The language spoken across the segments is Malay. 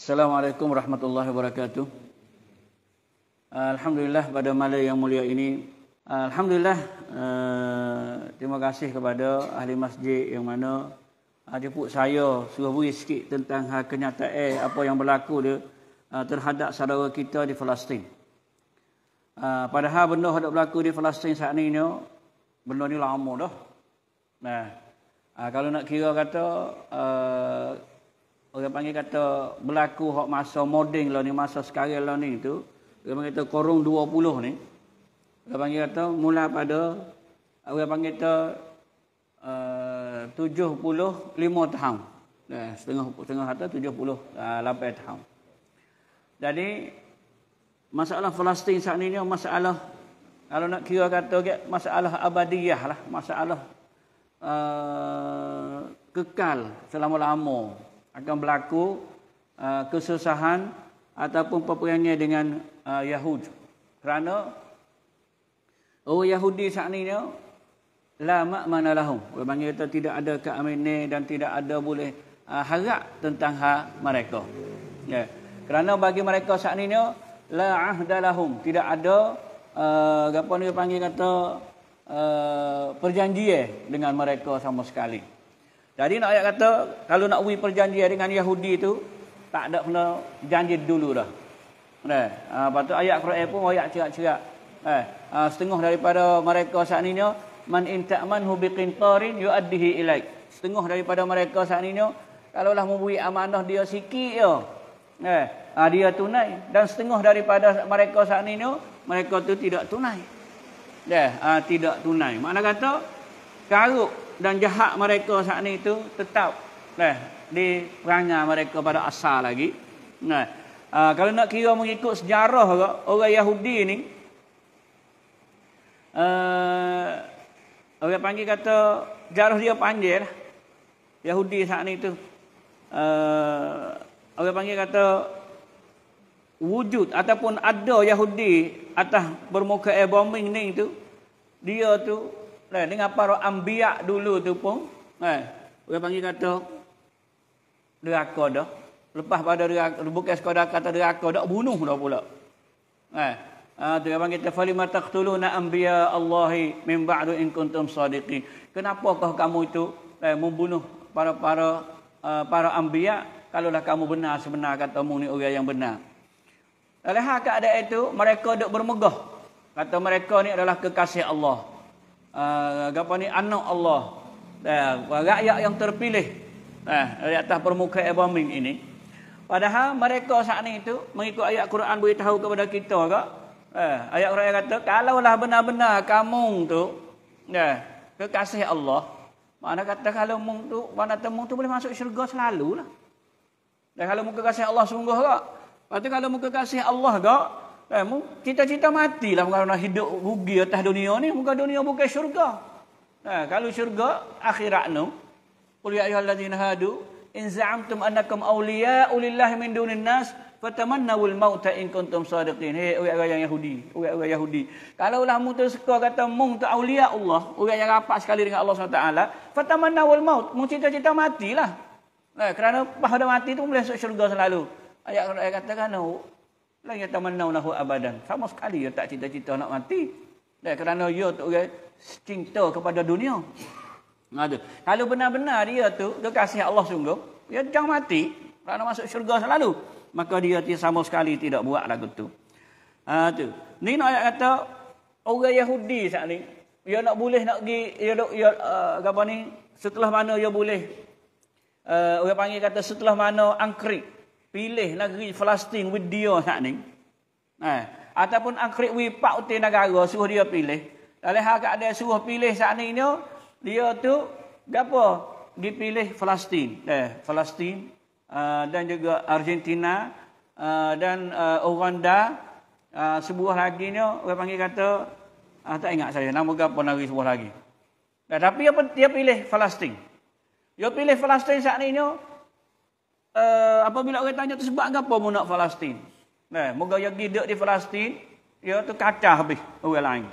Assalamualaikum warahmatullahi wabarakatuh. Ah, Alhamdulillah pada malam yang mulia ini. Ah, Alhamdulillah uh, terima kasih kepada ahli masjid yang mana jemput ah, saya suruh beri sikit tentang hal kenyataan eh, apa yang berlaku dia uh, terhadap saudara kita di Palestin. Uh, padahal benda yang berlaku di Palestin saat ini ni benda ni lama dah. Nah, uh, kalau nak kira kata uh, orang panggil kata berlaku hak masa moding lah ni masa sekarang lah ni tu orang panggil kata korong 20 ni orang panggil kata mula pada orang panggil kata eh, tujuh puluh lima tahun eh, setengah setengah kata tujuh puluh eh, lapan tahun jadi masalah Palestin saat ini ni masalah kalau nak kira kata masalah abadiyah lah masalah uh, kekal selama lama akan berlaku uh, kesusahan ataupun peperangan dengan uh, Yahud. Kerana orang Yahudi saat ini ni la makmana lahum. Orang kata tidak ada keamanan dan tidak ada boleh uh, harap tentang hak mereka. Ya. Kerana bagi mereka saat ini ni la ahdalahum, tidak ada uh, apa ni panggil kata perjanjian dengan mereka sama sekali. Jadi nak ayat kata kalau nak ui perjanjian dengan Yahudi tu tak ada kena janji dulu dah. Nah, eh, ah ha, uh, patut ayat Quran pun ayat cerak-cerak. Eh, ha, setengah daripada mereka saat ini man in ta'manhu biqintarin yu'addihi ilaik. Setengah daripada mereka saat ini kalau lah memberi amanah dia sikit je. Eh, ha, dia tunai dan setengah daripada mereka saat ini mereka tu tidak tunai. Eh, uh, tidak tunai. Makna kata karuk dan jahat mereka saat ni itu tetap di eh, diperangai mereka pada asal lagi. Nah, eh, kalau nak kira mengikut sejarah ke, orang Yahudi ni, eh, orang panggil kata, sejarah dia panjang lah. Yahudi saat ni itu. Eh, ah, orang panggil kata, wujud ataupun ada Yahudi atas bermuka air bombing ni itu, dia tu Nah, eh, dengan para ambia dulu tu pun. Eh, orang panggil kata. Deraka dah. Lepas pada deraka. Bukan sekadar kata deraka dah. Bunuh dah pula. Eh. Ah, tu orang panggil. Falima taqtuluna ambia Allahi. Min ba'du in kuntum sadiqin. Kenapakah kamu itu. Eh, membunuh eh, para para uh, para ambia kalaulah kamu benar sebenar kata mu ni orang yang benar oleh hak keadaan itu mereka dok bermegah kata mereka ni adalah kekasih Allah uh, ah, apa ni anak Allah uh, rakyat yang terpilih uh, di atas permukaan bumi ini padahal mereka saat ini itu mengikut ayat Quran beritahu kepada kita ke uh, ayat Quran kata kalaulah benar-benar kamu tu uh, kekasih Allah mana kata kalau mung tu mana temung tu boleh masuk syurga selalulah dan kalau muka kasih Allah sungguh ke Lepas kalau muka kasih Allah ke Eh, cita-cita matilah kalau nak hidup rugi atas dunia ni, muka dunia bukan syurga. Eh, kalau syurga akhirat nu. Qul ya ayyuhallazina hadu in za'amtum annakum awliya'u lillahi min dunin nas fatamannawul mauta in kuntum sadiqin. Hei orang-orang yang Yahudi, orang-orang Yahudi. Kalau lah mu tersuka kata mung tu aulia Allah, orang yang rapat sekali dengan Allah SWT, fatamannawul maut, mu cita-cita matilah. Eh, kerana pada mati tu boleh masuk syurga selalu. Ayat-ayat katakan, oh, la yatamannau lahu abadan sama sekali dia tak cita-cita nak mati dan lah, kerana dia tu orang cinta kepada dunia ada kalau benar-benar dia tu kekasih Allah sungguh dia jangan mati kerana masuk syurga selalu maka dia sama sekali tidak buat lagu tu ha tu ni nak ayat kata orang Yahudi saat ni dia nak boleh nak pergi dia dok, dia eh, apa ni setelah mana dia boleh uh, orang panggil kata setelah mana angkrik pilih negeri Palestin with dia saat ni. Eh, ataupun angkrik wipak uti negara suruh dia pilih. Dalam hal kat dia suruh pilih saat ni ni, dia tu gapo dipilih Palestin. Eh, Palestin uh, dan juga Argentina uh, dan uh, Uganda uh, sebuah lagi ni orang panggil kata uh, tak ingat saya nama gapo negeri sebuah lagi. Eh, tapi apa dia pilih Palestin. Dia pilih Palestin saat ni ni, uh, apabila orang tanya tu sebab apa mu nak Palestin? Nah, eh, moga yang gidak di Palestin, ya tu kacah habis orang lain.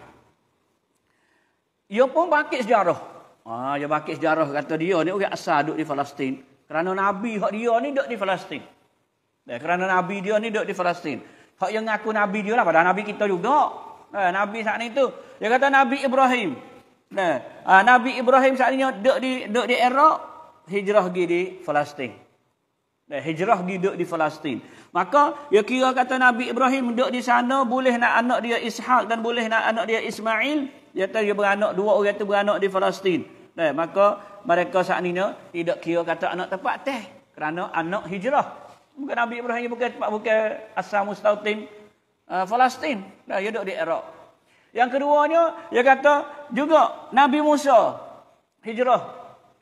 Ia ya pun bakit sejarah. Ah, ha, ya dia bakit sejarah kata dia ni orang asal duduk di Palestin. Kerana Nabi hak dia ni duduk di Palestin. Nah, eh, kerana Nabi dia ni duduk di Palestin. Hak yang ngaku Nabi dia lah. pada Nabi kita juga. Nah, Nabi saat ni tu. Dia kata Nabi Ibrahim. Nah, Nabi Ibrahim saat ni duduk di, duduk di Iraq. Hijrah gini di Palestin. Dan eh, hijrah duduk di Palestin. Maka ya kira kata Nabi Ibrahim duduk di sana boleh nak anak dia Ishak dan boleh nak anak dia Ismail. Dia kata dia beranak dua orang itu beranak di Palestin. Nah, eh, maka mereka saat ini tidak kira kata anak tempat teh kerana anak hijrah. Bukan Nabi Ibrahim bukan tempat bukan asal mustautin uh, Palestin. Nah, dia duduk di Iraq. Yang keduanya dia kata juga Nabi Musa hijrah.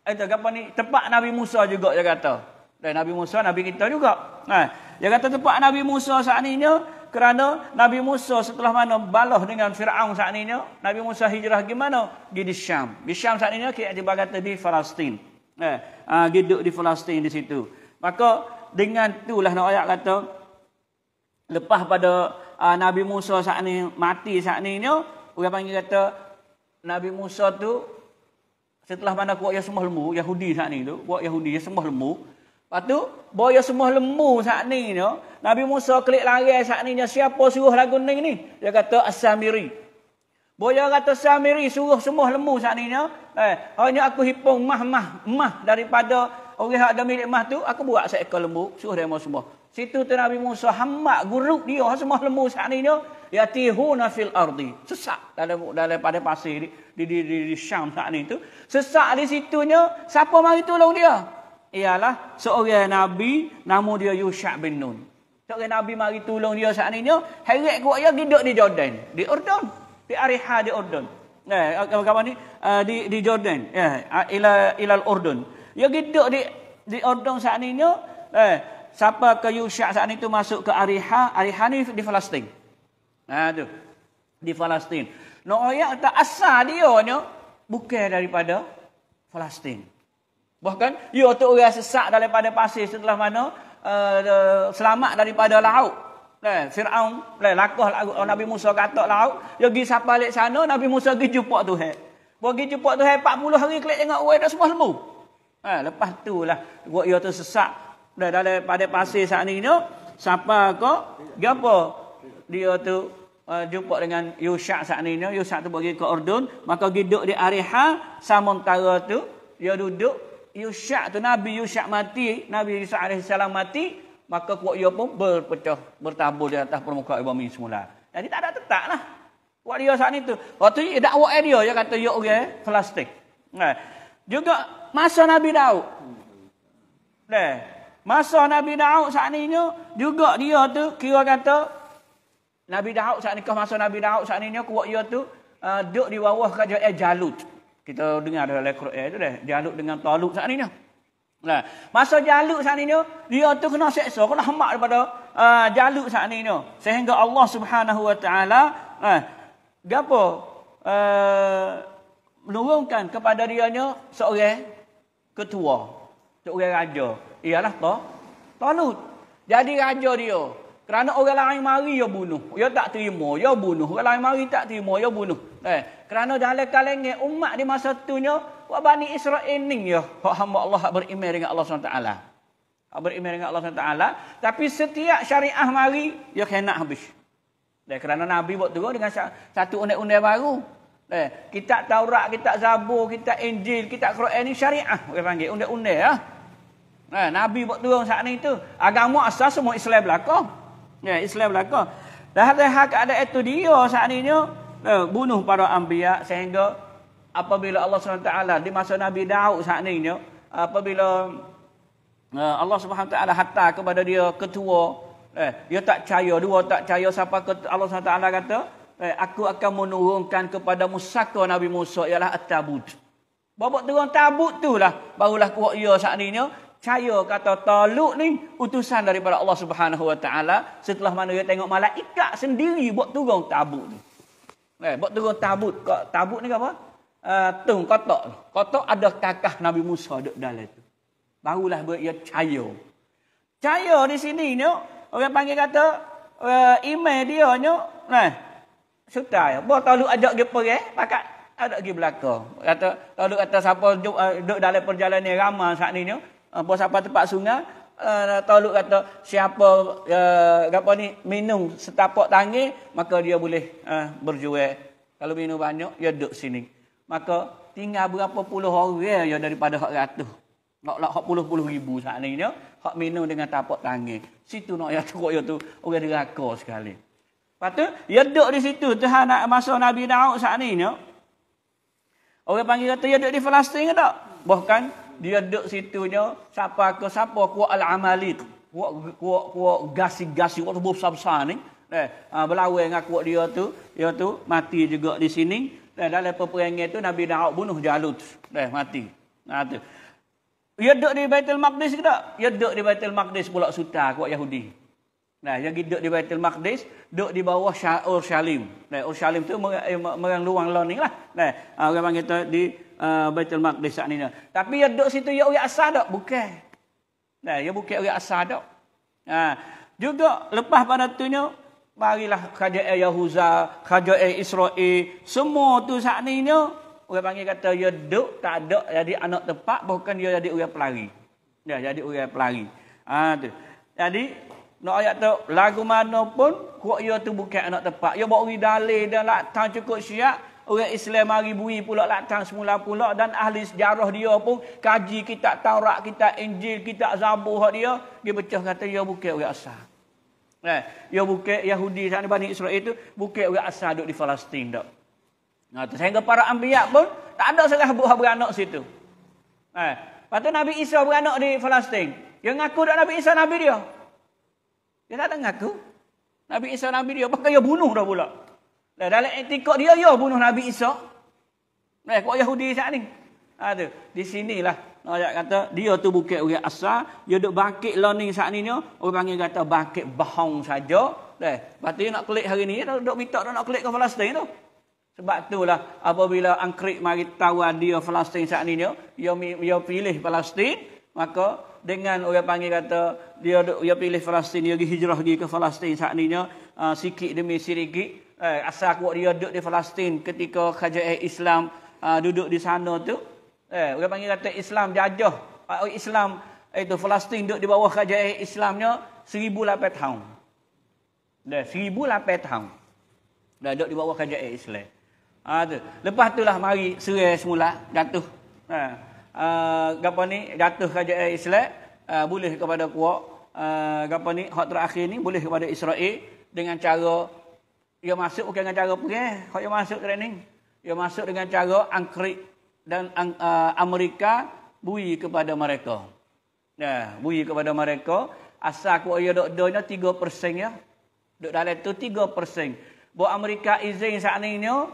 Itu apa ni? Tempat Nabi Musa juga dia kata. Dan Nabi Musa, Nabi kita juga. Nah, ha. dia kata tempat Nabi Musa saat ini kerana Nabi Musa setelah mana balah dengan Fir'aun saat ini. Nabi Musa hijrah gimana? Di di Syam. Di Syam saat ini kita tiba kata di Palestin. Ha. Ha, eh, ah, duduk di Palestin di situ. Maka dengan itulah nak ayat kata lepas pada ah, Nabi Musa saat ini mati saat ini orang panggil kata Nabi Musa tu setelah mana kuat yang semua lembu Yahudi saat ini tu kuat Yahudi yang semua lembu Lepas tu, boya semua lemu saat ni. No? Nabi Musa klik lari saat ni. Siapa suruh lagu ni ni? Dia kata Asamiri. Boya kata Asamiri suruh semua lemu saat ni. No? Eh, hanya aku hipong mah mah mah daripada orang yang ada milik mah tu. Aku buat seekor lembu. Suruh dia semua. Situ tu Nabi Musa hamak guruk dia oh, semua lemu saat ni. No? Yatihuna fil ardi. Sesak dalam daripada pasir di di di, di, di Syam saat ni tu. Sesak di situnya siapa mari tolong dia? ialah seorang nabi nama dia Yusha' bin Nun. Seorang nabi mari tolong dia saat ini, heret kuat dia duduk di Jordan, di Jordan, di Ariha di Jordan. Eh, apa kabar ni? Eh, di di Jordan. Ya, yeah. ila ilal Jordan. Dia duduk di di Jordan saat ini, eh siapa ke Yusha' saat itu masuk ke Ariha, Ariha ni di Palestin. Ha nah, tu. Di Palestin. noya tak asal dia ni bukan daripada Palestin. Bahkan ia tu orang sesak daripada pasir setelah mana uh, selamat daripada laut. Eh, Fir'aun, eh, lakuh oh, Nabi Musa kata laut. Dia pergi sapa balik sana, Nabi Musa pergi jumpa tu. Eh. Pergi jumpa tu, 40 hari klik tengok orang dah semua lembu. Eh, lepas tu lah, buat ia tu sesak eh, daripada pasir saat ni. Siapa Sapa kau, dia tu uh, jumpa dengan Yusak saat ni. Yusak tu pergi ke Ordon Maka duduk di Ariha, sementara tu, dia duduk Yusya' tu Nabi Yusya' mati, Nabi Isa AS mati, maka kuat dia pun berpecah, bertabur di atas permukaan bumi semula. Jadi tak ada tetap lah. Kuat dia saat itu. Waktu itu dakwa dia, dia kata, dia okay, plastik. Nah. Juga masa Nabi Daud. Nah. Masa Nabi Daud saat ini juga dia tu kira kata Nabi Daud saat ini masa Nabi Daud saat ini kuat dia tu uh, duduk di bawah kerajaan Jalut kita dengar dalam Al-Quran itu dah jaluk dengan taluk saat ini. Nah, masa jaluk saat ini dia tu kena seksa, kena hamak daripada uh, ah, jaluk saat ini sehingga Allah Subhanahu wa taala nah, gapo uh, ah, menurunkan kepada dia nya seorang ketua, seorang raja. Ialah to Talut. Jadi raja dia. Kerana orang lain mari dia bunuh. Dia tak terima, dia bunuh. Orang lain mari tak terima, dia bunuh. Eh, kerana dalam kalengnya umat di masa tunya, wa bani Israel ni ya, hamba Allah hak beriman dengan Allah SWT. Hak beriman dengan Allah SWT. Tapi setiap syariah mari, ya kena habis. Eh, kerana Nabi buat tu dengan satu undang-undang baru. Eh, kitab Taurat, kitab Zabur, kitab Injil, kitab Quran ni syariah. Dia panggil undang-undang ya. Eh, Nabi buat turun saat ni tu. Agama asal semua Islam belakang. Eh, Islam belakang. Dah ada hak ada itu dia saat ini ni eh, bunuh para anbiya sehingga apabila Allah SWT di masa Nabi Daud saat ini ya, apabila eh, Allah SWT hatta kepada dia ketua eh, dia tak percaya dua tak percaya siapa Allah SWT kata eh, aku akan menurunkan kepada Musa musaka Nabi Musa ialah at-tabut Bapak turun tabut tu lah. Barulah kuat ia saat ini. Caya kata taluk ni utusan daripada Allah subhanahu wa ta'ala. Setelah mana dia tengok malaikat sendiri buat turun tabut tu. Eh, buat turun tabut. Kau, tabut ni apa? Uh, tung kotak. Kotak ada kakah Nabi Musa duduk dalam tu. Barulah ia cahaya. Cahaya di sini ni, orang panggil kata, uh, email dia ni, nah, eh, sutai. Buat tolu ajak dia pergi, pakat ada pergi belakang. Kata, kalau kata siapa duduk dalam perjalanan ramah saat ini, ni, uh, buat siapa tempat sungai, uh, ah, Tolok kata siapa uh, eh, apa ni minum setapak tangi maka dia boleh uh, berjual. Kalau minum banyak dia duduk sini. Maka tinggal berapa puluh orang ya daripada hak ratus. Nak lah hak puluh-puluh ribu saat ini ya. Hak minum dengan tapak tangi. Situ nak ya kok ya tu. Orang diraka sekali. Patu tu, duduk di situ. Tuhan nak masa Nabi Daud saat ini ya. Orang panggil kata, ya duduk di Palestin ke tak? Bahkan dia duduk situ je siapa ke siapa ku al-amali ku ku ku gasi-gasi waktu besar-besar ni eh ha, berlawan dengan kuat dia tu dia tu mati juga di sini eh, dalam peperangan tu Nabi Daud bunuh Jalut eh mati nah ha, tu dia duduk di Baitul Maqdis ke tak dia duduk di Baitul Maqdis pula suta kuat Yahudi Nah, yang duduk di Baitul Maqdis, duduk di bawah Syaur Shalim. Nah, eh, Ur Shalim tu eh, merang luang lawan ni lah. Nah, eh, orang panggil tu di uh, Baitul Maqdis saat ini. Tapi yang duduk situ, yang orang asal tak? Bukan. Nah, yang bukan orang asal tak? Ha. Juga lepas pada tu ni, marilah kajak Yahuza, kajak Israel, semua tu saat ini Orang panggil kata, ya duk tak ada jadi anak tepat, bahkan dia jadi orang pelari. Ya, jadi orang pelari. Ha, tu. Jadi, nak ayat tu, lagu mana pun, kok dia tu bukan anak tepat. Dia bawa orang dalih dan lah, tak cukup siap, Orang Islam hari bui pula latang semula pula dan ahli sejarah dia pun kaji kita Taurat, kita Injil, kita Zabur dia, dia pecah kata dia bukan orang asal. Eh, dia bukan Yahudi sana Bani Israel itu bukan orang asal duduk di Palestin dak. Nah, sehingga para anbiya pun tak ada salah buah beranak situ. Eh, patu Nabi Isa beranak di Palestin. Dia ngaku dak Nabi Isa Nabi dia. Dia tak ada ngaku. Nabi Isa Nabi dia, pakai dia bunuh dah pula. Nah, dalam etikot dia, ya bunuh Nabi Isa. Nah, eh, kok Yahudi saat ni? Ha, tu. Di sinilah. Ayat kata, dia tu bukit orang asal. Dia duduk bangkit lah ni saat ni. Orang panggil kata, bangkit bahong saja. Nah, eh, berarti nak klik hari ni, dia duduk minta nak klik ke Palestin tu. Sebab itulah apabila angkrik mari tahu dia Palestin saat ini, dia, dia pilih Palestin, maka dengan orang panggil kata dia dia pilih Palestin, dia hijrah dia ke Palestin saat ini, uh, ha, sikit demi sikit, eh, asal kuat dia duduk di Palestin ketika kerajaan eh, Islam uh, duduk di sana tu eh orang panggil kata Islam jajah uh, Islam itu Palestin duduk di bawah kerajaan Islamnya 1800 tahun dah 1800 tahun dah duduk di bawah kerajaan Islam ha, tu. lepas tu lah mari serai semula jatuh ha, uh, ha, apa ni jatuh kerajaan Islam uh, boleh kepada kuat uh, ha, apa ni hak terakhir ni boleh kepada Israel dengan cara ia masuk bukan dengan cara perih. Eh? Kalau ia masuk training. Ia masuk dengan cara angkrik. Dan eh, Amerika bui kepada mereka. Nah, bui kepada mereka. Asal aku ia dok dohnya tiga persen ya. Dok dalam itu tiga persen. Buat Amerika izin saat ini. Uh,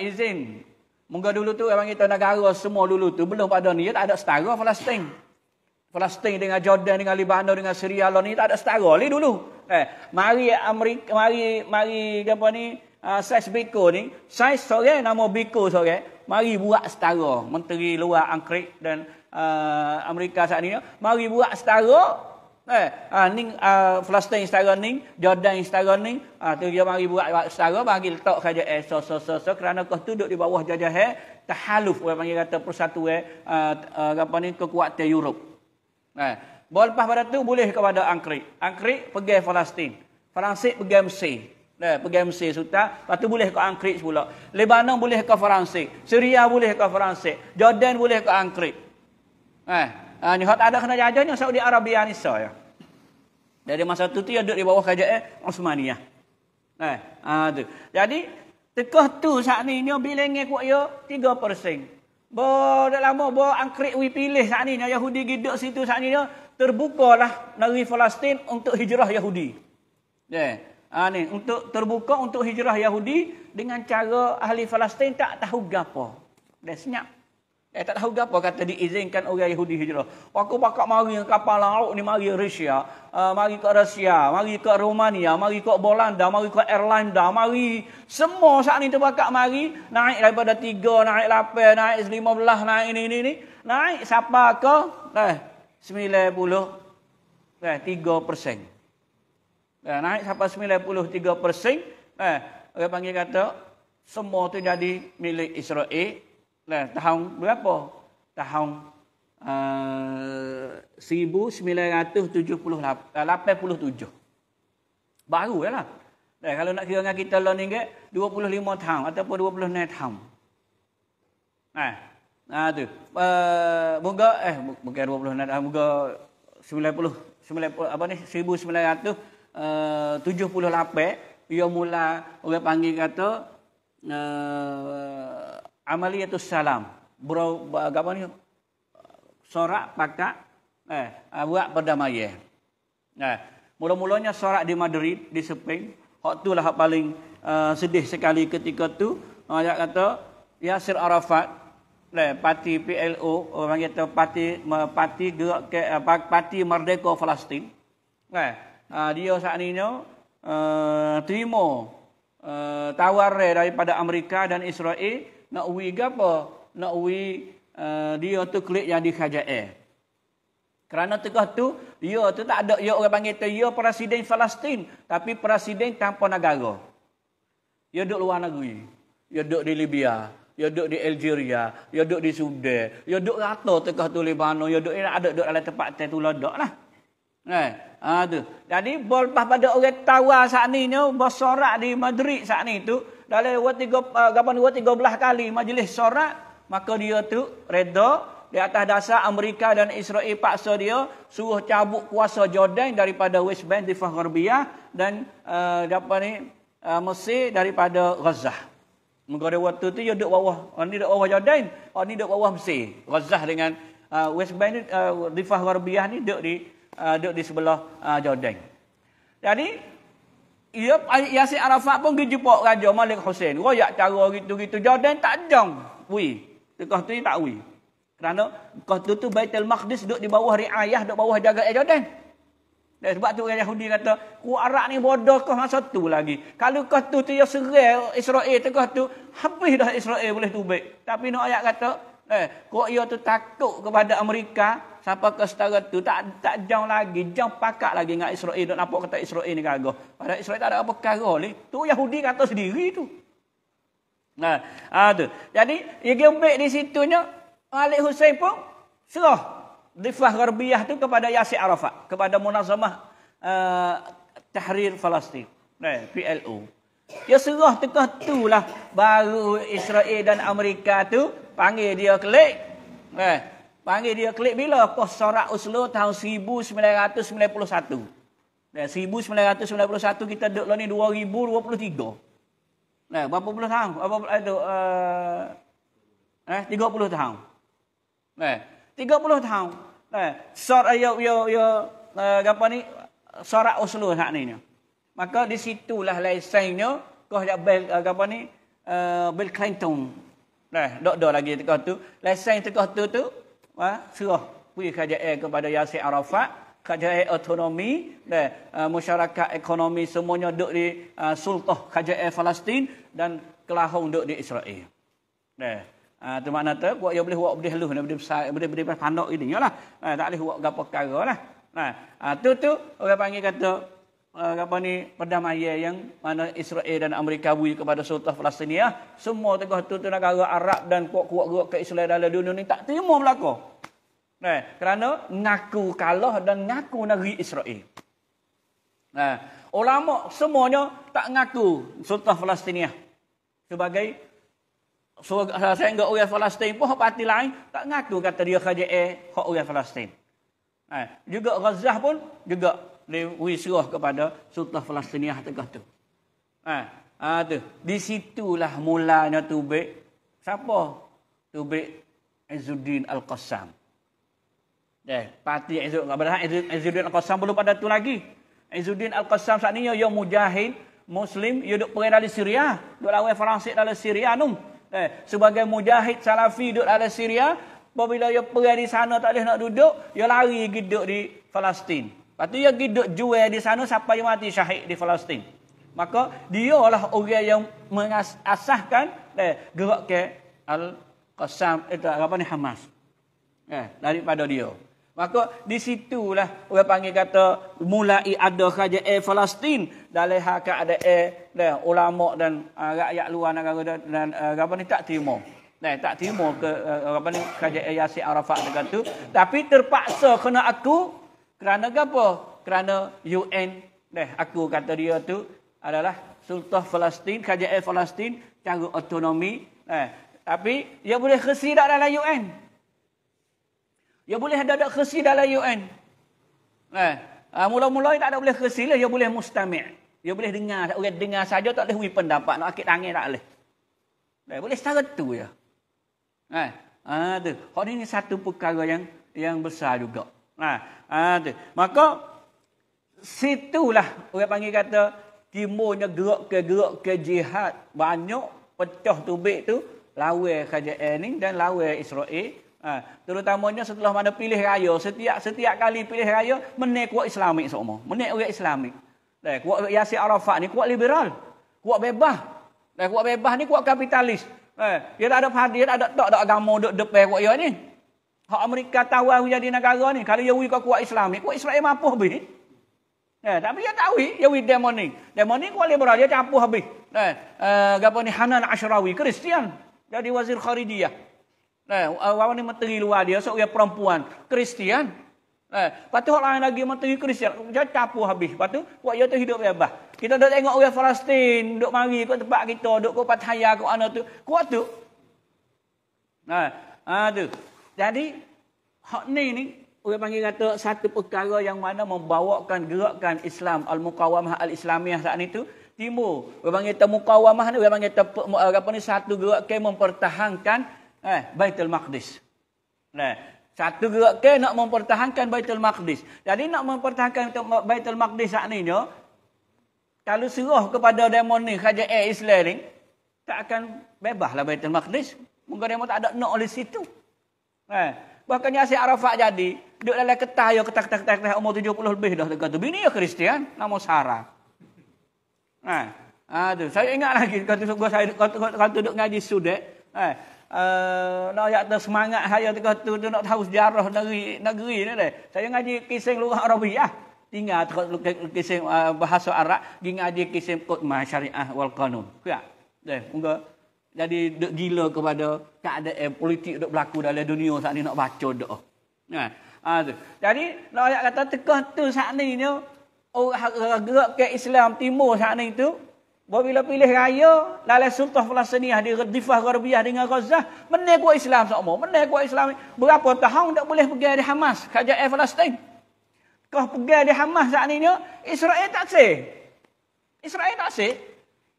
eh, izin. Mungkin dulu tu memang kita negara semua dulu tu. Belum pada ni. Ya, tak ada setara Palestine. Palestine dengan Jordan, dengan Lebanon, dengan Syria. Ni tak ada setara. Ini dulu. Eh, mari Amerika, mari mari apa ni? Uh, saiz Biko ni, saiz seorang nama Biko seorang, mari buat setara Menteri Luar Angkrik dan uh, Amerika saat ini. Mari buat setara. Eh, uh, ah, ni uh, Palestin setara ni, Jordan setara ni, uh, tu dia mari buat, buat setara, bagi letak saja eh, so, so, so, so, kerana kau duduk di bawah jajah eh, tahaluf, orang panggil kata persatu eh, uh, uh, apa ni, kekuatan Europe. Eh, Bawa lepas pada tu boleh kepada angkrik. Angkrik pergi Palestin. Perancis pergi Mesir. Eh, ya, pergi Mesir sultan. Lepas tu boleh ke angkrik pula. Lebanon boleh ke Perancis. Syria boleh ke Perancis. Jordan boleh ke angkrik. Eh, ha, ni hot ada kena jajah ni Saudi Arabia ni saya. Ya. Dari masa tu dia duduk di bawah kerajaan eh, Osmaniyah. Eh, ha, tu. Jadi tekah tu saat ni ni bilangnya kuat ya 3%. Bo dah lama bo angkrik we pilih saat ni Yahudi giduk situ saat ni ya terbukalah negeri Palestin untuk hijrah Yahudi. Yeah. Ha, ni, untuk terbuka untuk hijrah Yahudi dengan cara ahli Palestin tak tahu gapo. Dia senyap. Dia eh, tak tahu gapo kata diizinkan orang Yahudi hijrah. Aku pakak mari dengan kapal laut ni mari Rusia, uh, mari ke Rusia, mari ke Romania, mari ke Belanda, mari ke Ireland, mari semua saat ni terbakak mari naik daripada 3, naik 8, naik 15, naik ini ini ini, Naik siapa ke? Eh, 93 eh, persen. Dan eh, naik sampai 93 persen. Eh, orang panggil kata, semua tu jadi milik Israel. Dan eh, tahun berapa? Tahun uh, 1987. Baru je lah. kalau nak kira dengan kita lah ni, 25 tahun ataupun 26 tahun. Nah, Ha tu. Uh, moga eh moga 20 uh, ah, moga 90 90 apa ni 1978 eh, ia mula orang panggil kata uh, amaliyatus salam. Bro apa ni? Sorak pakak eh uh, buat perdamaian. Nah, mula-mulanya sorak di Madrid di Spain. Hak tulah hak paling uh, sedih sekali ketika tu. Ayat uh, kata Yasir Arafat Nah, parti PLO orang kata parti parti gerak eh, parti merdeka Palestin Nah, eh, dia saat ini uh, eh, terima uh, tawar daripada Amerika dan Israel nak ui apa nak ui uh, dia tu klik yang di Khajae kerana tegah tu dia tu tak ada dia orang panggil tu dia presiden Palestin tapi presiden tanpa negara dia duduk luar negeri dia duduk di Libya ya duduk di Algeria, ya duduk di Sudan, ya duduk rata tengah tu Lebanon, ya duduk ada duduk, duduk dalam tempat tu tu lah, ledak lah. Eh, ha, tu. Jadi berlepas pada orang tawa saat ni ni, bersorak di Madrid saat ni tu, dalam dua tiga, eh, gapan dua tiga belah kali majlis sorak, maka dia tu reda di atas dasar Amerika dan Israel paksa dia suruh cabut kuasa Jordan daripada West Bank di Fahorbiah dan uh, eh, gapan ni uh, Mesir daripada Gaza menggoda waktu tu dia duduk bawah ah, ni duduk bawah Jordan ah, ni duduk bawah Mesir Gazah dengan uh, West Bank ni uh, Rifah Warbiah ni duduk di uh, duduk di sebelah uh, Jordan jadi ia ya, Yasin Arafat pun pergi jumpa Raja Malik Hussein royak cara gitu-gitu Jordan tak jong wui tekah tu tak wui kerana kau tu tu Baitul Maqdis duduk di bawah riayah duduk bawah jaga Jordan dan eh, sebab tu orang Yahudi kata, ku Arab ni bodoh kau masa tu lagi. Kalau kau tu tu yang serai Israel tu kau tu, habis dah Israel boleh tubik. Tapi nak ayat kata, eh, kau ia tu takut kepada Amerika, siapa ke setara tu, tak tak jauh lagi, jauh pakak lagi dengan Israel. Nak nampak kata Israel ni kagak. Padahal Israel tak ada apa kagak ni. Tu Yahudi kata sendiri tu. Nah, ah tu. Jadi, ia baik di situnya, Malik Hussein pun serah Difah Garbiyah itu kepada Yasir Arafat, kepada Munazamah uh, Tahrir Palestin, eh, PLO. Dia serah tekah itulah baru Israel dan Amerika tu panggil dia klik. Eh, panggil dia klik bila? Kos Sarak Oslo tahun 1991. Dan 1991 kita duduk lah ni 2023. Nah, eh, berapa puluh tahun? Berapa itu, eh, tahun? Eh, 30 tahun. Nah, 30 tahun. Nah, eh, sar ayo eh, yo yo eh, apa ni? Sarak uslu hak ni. Maka di situlah lisensinya kau dak bel apa ni? Bill Clinton. Nah, dok dok lagi tekah tu. Lisensi tekah tu tu ha serah pergi kerajaan kepada Yasir Arafat kerajaan autonomi dan uh, masyarakat ekonomi semuanya duduk di uh, sultah kerajaan Palestin dan kelahong duduk di Israel. Nah. Ha, tu makna tu, buat yang boleh buat boleh luh, boleh besar, boleh boleh pandok ini. Yalah, ha, tak boleh buat apa perkara lah. Nah, ha, ah, tu tu orang panggil kata uh, apa ni perdamaian yang mana Israel dan Amerika bui kepada Sultan Palestinia? Semua tegah tu tu negara Arab dan kuat-kuat gerak ke Israel dalam dunia ni tak terima belaka. Nah, eh, kerana ngaku kalah dan ngaku negeri Israel. Nah, eh, ulama semuanya tak ngaku Sultan Palestinia sebagai So saya sehingga orang Palestin pun hak parti lain tak ngaku kata dia kerja eh hak orang Palestin. Eh, juga Gaza pun juga diwi serah kepada sultan Palestiniah tegak tu. Eh, ah tu. Di situlah mulanya tubik siapa? Tubik Izuddin Al-Qassam. Eh, parti Izuddin Al-Qassam Al-Qassam belum pada tu lagi. Izuddin Al-Qassam saat ini yang ya, mujahid Muslim, dia ya, duduk perang dari Syria. Duduk lawan Fransik dari Syria. Nung, Eh, sebagai mujahid salafi duduk dalam Syria, bila dia pergi di sana tak boleh nak duduk, dia lari pergi duduk di Palestin. Lepas tu dia pergi duduk jual di sana sampai dia mati syahid di Palestin. Maka dialah orang yang mengasahkan eh, gerak ke Al-Qassam, itu eh, apa ni Hamas. Eh, daripada dia. Maka di situlah orang panggil kata mulai ada kerajaan Palestin dalam hak ada dan ulama dan uh, rakyat luar negara dan, dan uh, apa ni tak terima. Dan tak terima ke uh, apa ni kerajaan Yasir Arafat dengan tu. Tapi terpaksa kena aku kerana apa? Kerana UN dan aku kata dia tu adalah Sultan Palestin, kerajaan Palestin cara autonomi. Eh, tapi dia boleh khasidak dalam UN. Dia boleh ada dak khasidak dalam UN. Eh, mula-mula tak ada boleh khasidak, lah, dia boleh mustami'. Dia boleh dengar. Orang dengar saja tak boleh hui pendapat. Nak akit tangan tak boleh. Dia boleh setara tu ya. Ha, ha, tu. hari ini satu perkara yang yang besar juga. Nah, ha, ha, tu. Maka, situlah orang panggil kata, timurnya gerak ke gerak ke jihad banyak pecah tubik tu lawa kerajaan ni dan lawa Israel ha, terutamanya setelah mana pilih raya setiap setiap kali pilih raya menekuk islamik semua menekuk islamik Dek, kuat Yasir Arafat ni kuat liberal. Kuat bebas. Dek, kuat bebas ni kuat kapitalis. Eh, dia tak ada hadir, tak ada tak ada agama duk depan kuat dia ni. Hak Amerika tahu aku jadi negara ni. Kalau Yahudi kau kuat Islam ni, kuat Israel mampu habis. Eh, tapi dia tahu Yahudi demon ni. Demon ni kuat liberal dia campur habis. Eh, eh gapo ni Hanan Ashrawi, Kristian. Jadi wazir Kharidiyah. Nah, eh, awak ni menteri luar dia, seorang perempuan, Kristian. Eh, lepas tu orang lagi mati Kristian, cerita capu habis. Lepas tu, buat dia tu hidup bebas. Kita dah tengok orang Palestin duduk mari kat tempat kita, duduk kau Pattaya, kat mana tu. Kuat tu. Nah, ah tu. Jadi, hak ni ni, orang panggil kata satu perkara yang mana membawakan gerakan Islam, Al-Muqawamah Al-Islamiyah saat itu timu. timbul. Orang panggil kata Muqawamah ni, orang panggil kata apa ni, satu gerakan mempertahankan eh, Baitul Maqdis. Nah, satu gerak ke nak mempertahankan Baitul Maqdis. Jadi nak mempertahankan Baitul Maqdis saat ini. Kalau suruh kepada demon ni kerja air Islam ni. Tak akan bebas lah Baitul Maqdis. Muka demon tak ada nak oleh situ. Eh. Bahkan Yasir Arafat jadi. Duduk dalam ketah ya ketah ketah ketah umur 70 lebih dah. Dia kata bini ya Kristian. Nama Sarah. Eh. Ha. aduh, ha, Saya ingat lagi. Kata, saya, kata, kata, kata duduk ngaji sudek. Eh. Uh, nak ayat semangat saya tu tu nak tahu sejarah negeri negeri ni deh. Saya ngaji kisah luar Arabi ya. Tinggal tu kisah eh, bahasa Arab, gi ngaji kisah kutma syariah wal kanun. Kya, Deh, munggu jadi dek gila kepada keadaan politik dek berlaku dalam dunia saat ini nak baca dek. Nah. Ha, Jadi, nak ayat kata tekah tu saat ini ni, oh, orang ke Islam Timur saat ini tu, bila pilih raya, lalai sultah Falasaniyah di Difah Gharbiyah dengan Ghazah, menai Islam semua, Menai Islam. Berapa tahun tak boleh pergi di Hamas, kajak air Falasin. Kau pergi di Hamas saat ini, Israel tak say. Israel tak say.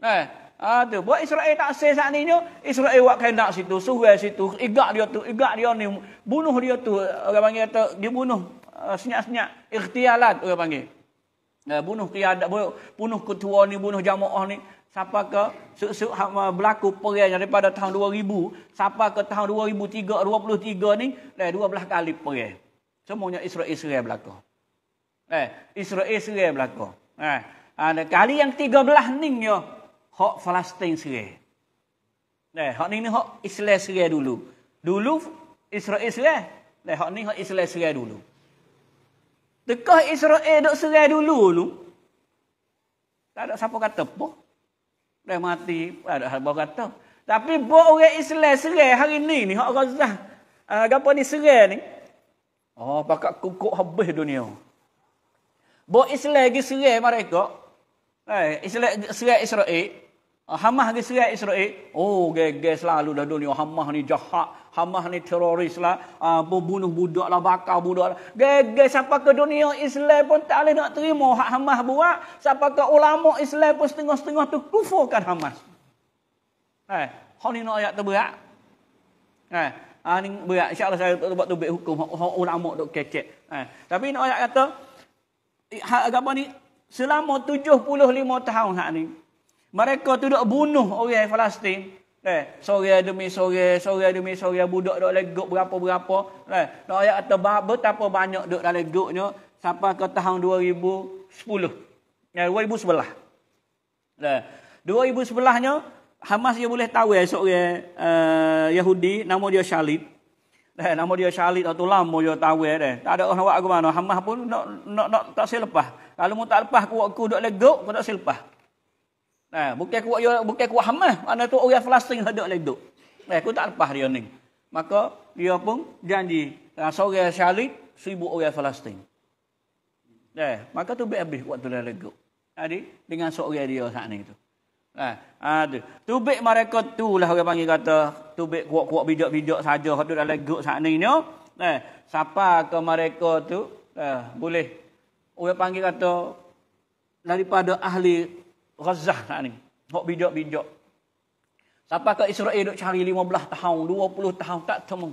Eh, ah, tu. Buat Israel tak say saat ini, Israel buat kena situ, suhu situ, igak dia tu, igak dia ni, bunuh dia tu, orang panggil tu, dia bunuh uh, eh, senyap-senyap, orang panggil. Eh, bunuh qiyadah bunuh, bunuh ketua ni bunuh jamaah ni siapa ke sesuk ha, berlaku perang daripada tahun 2000 siapa ke tahun 2003 23 ni dah eh, 12 kali perang semuanya Israel Israel berlaku eh Israel Israel berlaku eh ada ha, kali yang 13 ni yo hak Palestin Israel eh hak ni ni hak Israel Israel dulu dulu Israel Israel eh hak ni hak Israel Israel dulu Tekah Israel dok serai dulu tu. Tak ada siapa kata apa. Dah mati, tak ada siapa kata. Tapi buat orang Islam serai hari ni ni, hak razah. Uh, ah, gapa ni serai ni? Oh, pakak kukuk habis dunia. Buat Islam lagi serai mereka. Eh, Islam serai Israel. Ah, hamah ke serai Israel. Oh, geger selalu dah dunia. hamah ni jahat. hamah ni teroris lah. Uh, ah, bunuh budak lah, bakar budak lah. Geger siapa ke dunia Islam pun tak boleh nak terima hak Hamas buat. Siapa ke ulama Islam pun setengah-setengah tu kufurkan Hamas. Eh, hal ni nak ayat tu berat. Eh, ha, ni berat. InsyaAllah saya tak buat tu baik hukum. Hak ulama tu kecek. Eh, tapi nak ayat kata, hak agama ni, selama 75 tahun hak ni, mereka tu duk bunuh orang Palestin. Eh, sore demi sore, sore demi sore budak duk legok berapa-berapa. Eh, nak ayat kata betapa banyak duk dah legoknya sampai ke tahun 2010. Eh, 2011. Eh, 2011-nya Hamas dia boleh tahu ya eh, seorang uh, eh, Yahudi nama dia Shalit. Eh, nama dia Shalit atau lama dia tahu ya deh. Eh. Tak ada orang nak agama mana. Hamas pun nak nak tak selepas. Lah. Kalau mu tak lepas aku ku duk legok, ku tak selepas. Lah. Nah eh, bukan kuat bukan kuat Hamas. Eh. Mana tu orang Palestin hadak lain duk. Ha, eh, aku tak lepas dia ni. Maka dia pun janji sore syalik seribu orang Palestin. Ha, maka tu habis waktu dia legok. Jadi ha, dengan seorang dia saat ni tu. Ha, ada. Ah, Tubik mereka tu lah orang panggil kata. tu Tubik kuat-kuat bijak-bijak saja. Hadut dah legok saat ni ni. Eh, siapa ke mereka tu? Eh, boleh. Orang panggil kata. Daripada ahli Ghazah lah nak ni. Hok bijak-bijak. Siapa ke Israel duk cari 15 tahun, 20 tahun tak temu.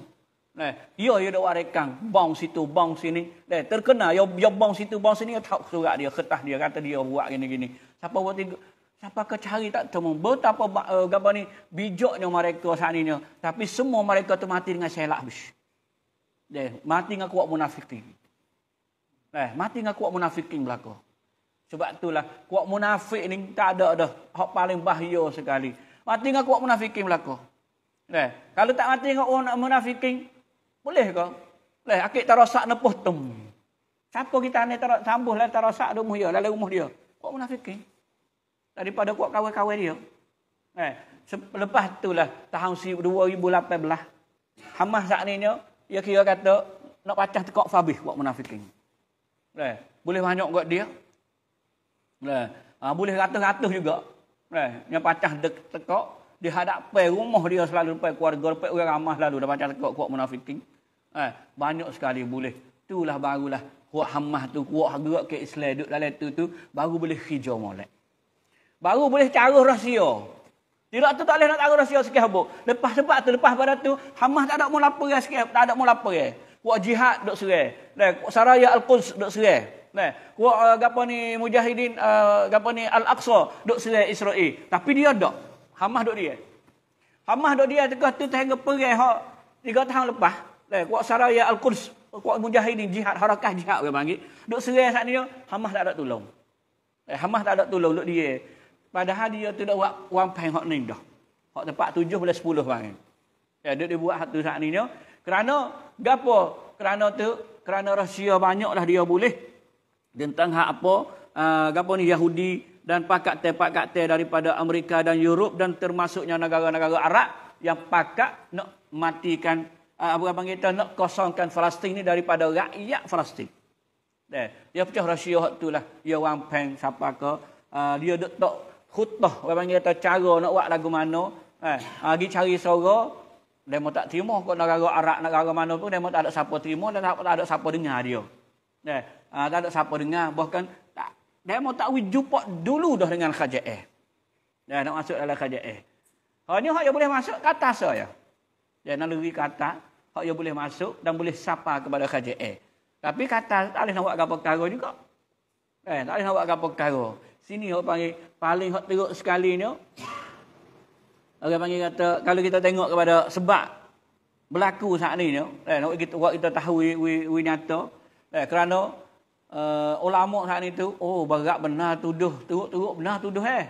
Nah, dia dia dak warekang, bang situ, bang sini. Nah, terkena yo yo bang situ, bang sini tak surat dia, kertas dia kata dia buat gini-gini. Siapa buat tiga? Siapa ke cari tak temu. Betapa uh, eh, gapo ni bijaknya mereka ini. tapi semua mereka tu mati dengan selak habis. Nah, mati dengan kuat munafik tinggi. Nah, mati dengan kuat munafik tinggi belakang. Sebab itulah kuat munafik ni tak ada dah. Hak paling bahaya sekali. Mati dengan kuat munafikin belaka. Eh, kalau tak mati dengan orang nak munafikin, boleh ke? Boleh, akhir tak rosak nepuh tem. Siapa kita ni tak sambuh lah tak rosak dia rumah dia, lalu rumah dia. Kuat munafikin. Daripada kuat kawan-kawan dia. Eh, lepas itulah tahun 2018. Hamas saat ni dia, dia kira kata nak pacah tekok Fabih kuat munafikin. Eh, boleh banyak kat dia. Eh, ha, boleh ratus-ratus juga. Eh, yang pacah dek, tekok, di hadapan rumah dia selalu, depan keluarga, depan orang ramah selalu, dah pacah tekok kuat munafikin. Eh, banyak sekali boleh. Itulah barulah kuat hamah tu, kuat gerak ke Islam, duduk dalam tu tu, baru boleh hijau molek. Baru boleh caruh rahsia. Tidak tu tak boleh nak taruh rahsia sikit habuk. Lepas sebab tu, lepas pada tu, hamah tak ada mau lapar sikit, tak ada mau lapar. Kuat jihad duduk serai. Lah, kuat saraya Al-Quds duduk serai. Nah, gua uh, eh, gapo ni Mujahidin uh, eh, gapo ni Al-Aqsa duk selai Israel. Tapi dia dok, Hamas dok dia. Hamas dok dia tegah tu tengah perang hak 3 tahun lepas. Nah, gua saraya Al-Quds, gua Mujahidin jihad harakah jihad ke panggil. Duk serai saat dia, Hamas tak ada tolong. Eh, Hamas tak ada tolong dok dia. Padahal dia tu dak buat wang pang hak ni dah. Hak tempat 7 belas 10 bang. Ya, duk dia buat satu sat ni Kerana gapo? Kerana tu, kerana rahsia banyaklah dia boleh tentang hak apa ah, gapo ni Yahudi dan pakat pakat daripada Amerika dan Europe dan termasuknya negara-negara Arab yang pakat nak matikan ah, apa uh, panggil kita nak kosongkan Palestin ni daripada rakyat Palestin. Eh, dia pecah rahsia hak tulah. Dia orang peng siapa ke? Ah, dia dok tok khutbah apa panggil kita cara nak buat lagu mana? Eh, lagi uh, cari suara demo tak terima kok negara Arab negara mana pun demo tak ada siapa terima dan tak ada siapa dengar dia. Eh, uh, tak ada siapa dengar. Bahkan tak. Dia mau tak jumpa dulu dah dengan khajak eh. Dia nak masuk dalam khajak eh. Hak ni hak yang boleh masuk ke atas saya. Dia ya, nak lari ke atas. Hak yang boleh masuk dan boleh sapa kepada khajak eh. Tapi kata tak boleh nak buat apa perkara juga. Eh, tak boleh nak buat apa perkara. Sini hak panggil paling hak teruk sekali ni. Orang panggil kata kalau kita tengok kepada sebab berlaku saat ni ni, eh nak kita buat kita tahu wi wi nyata. Eh, kerana uh, ulama saat itu, oh berat benar tuduh, teruk-teruk benar tuduh eh.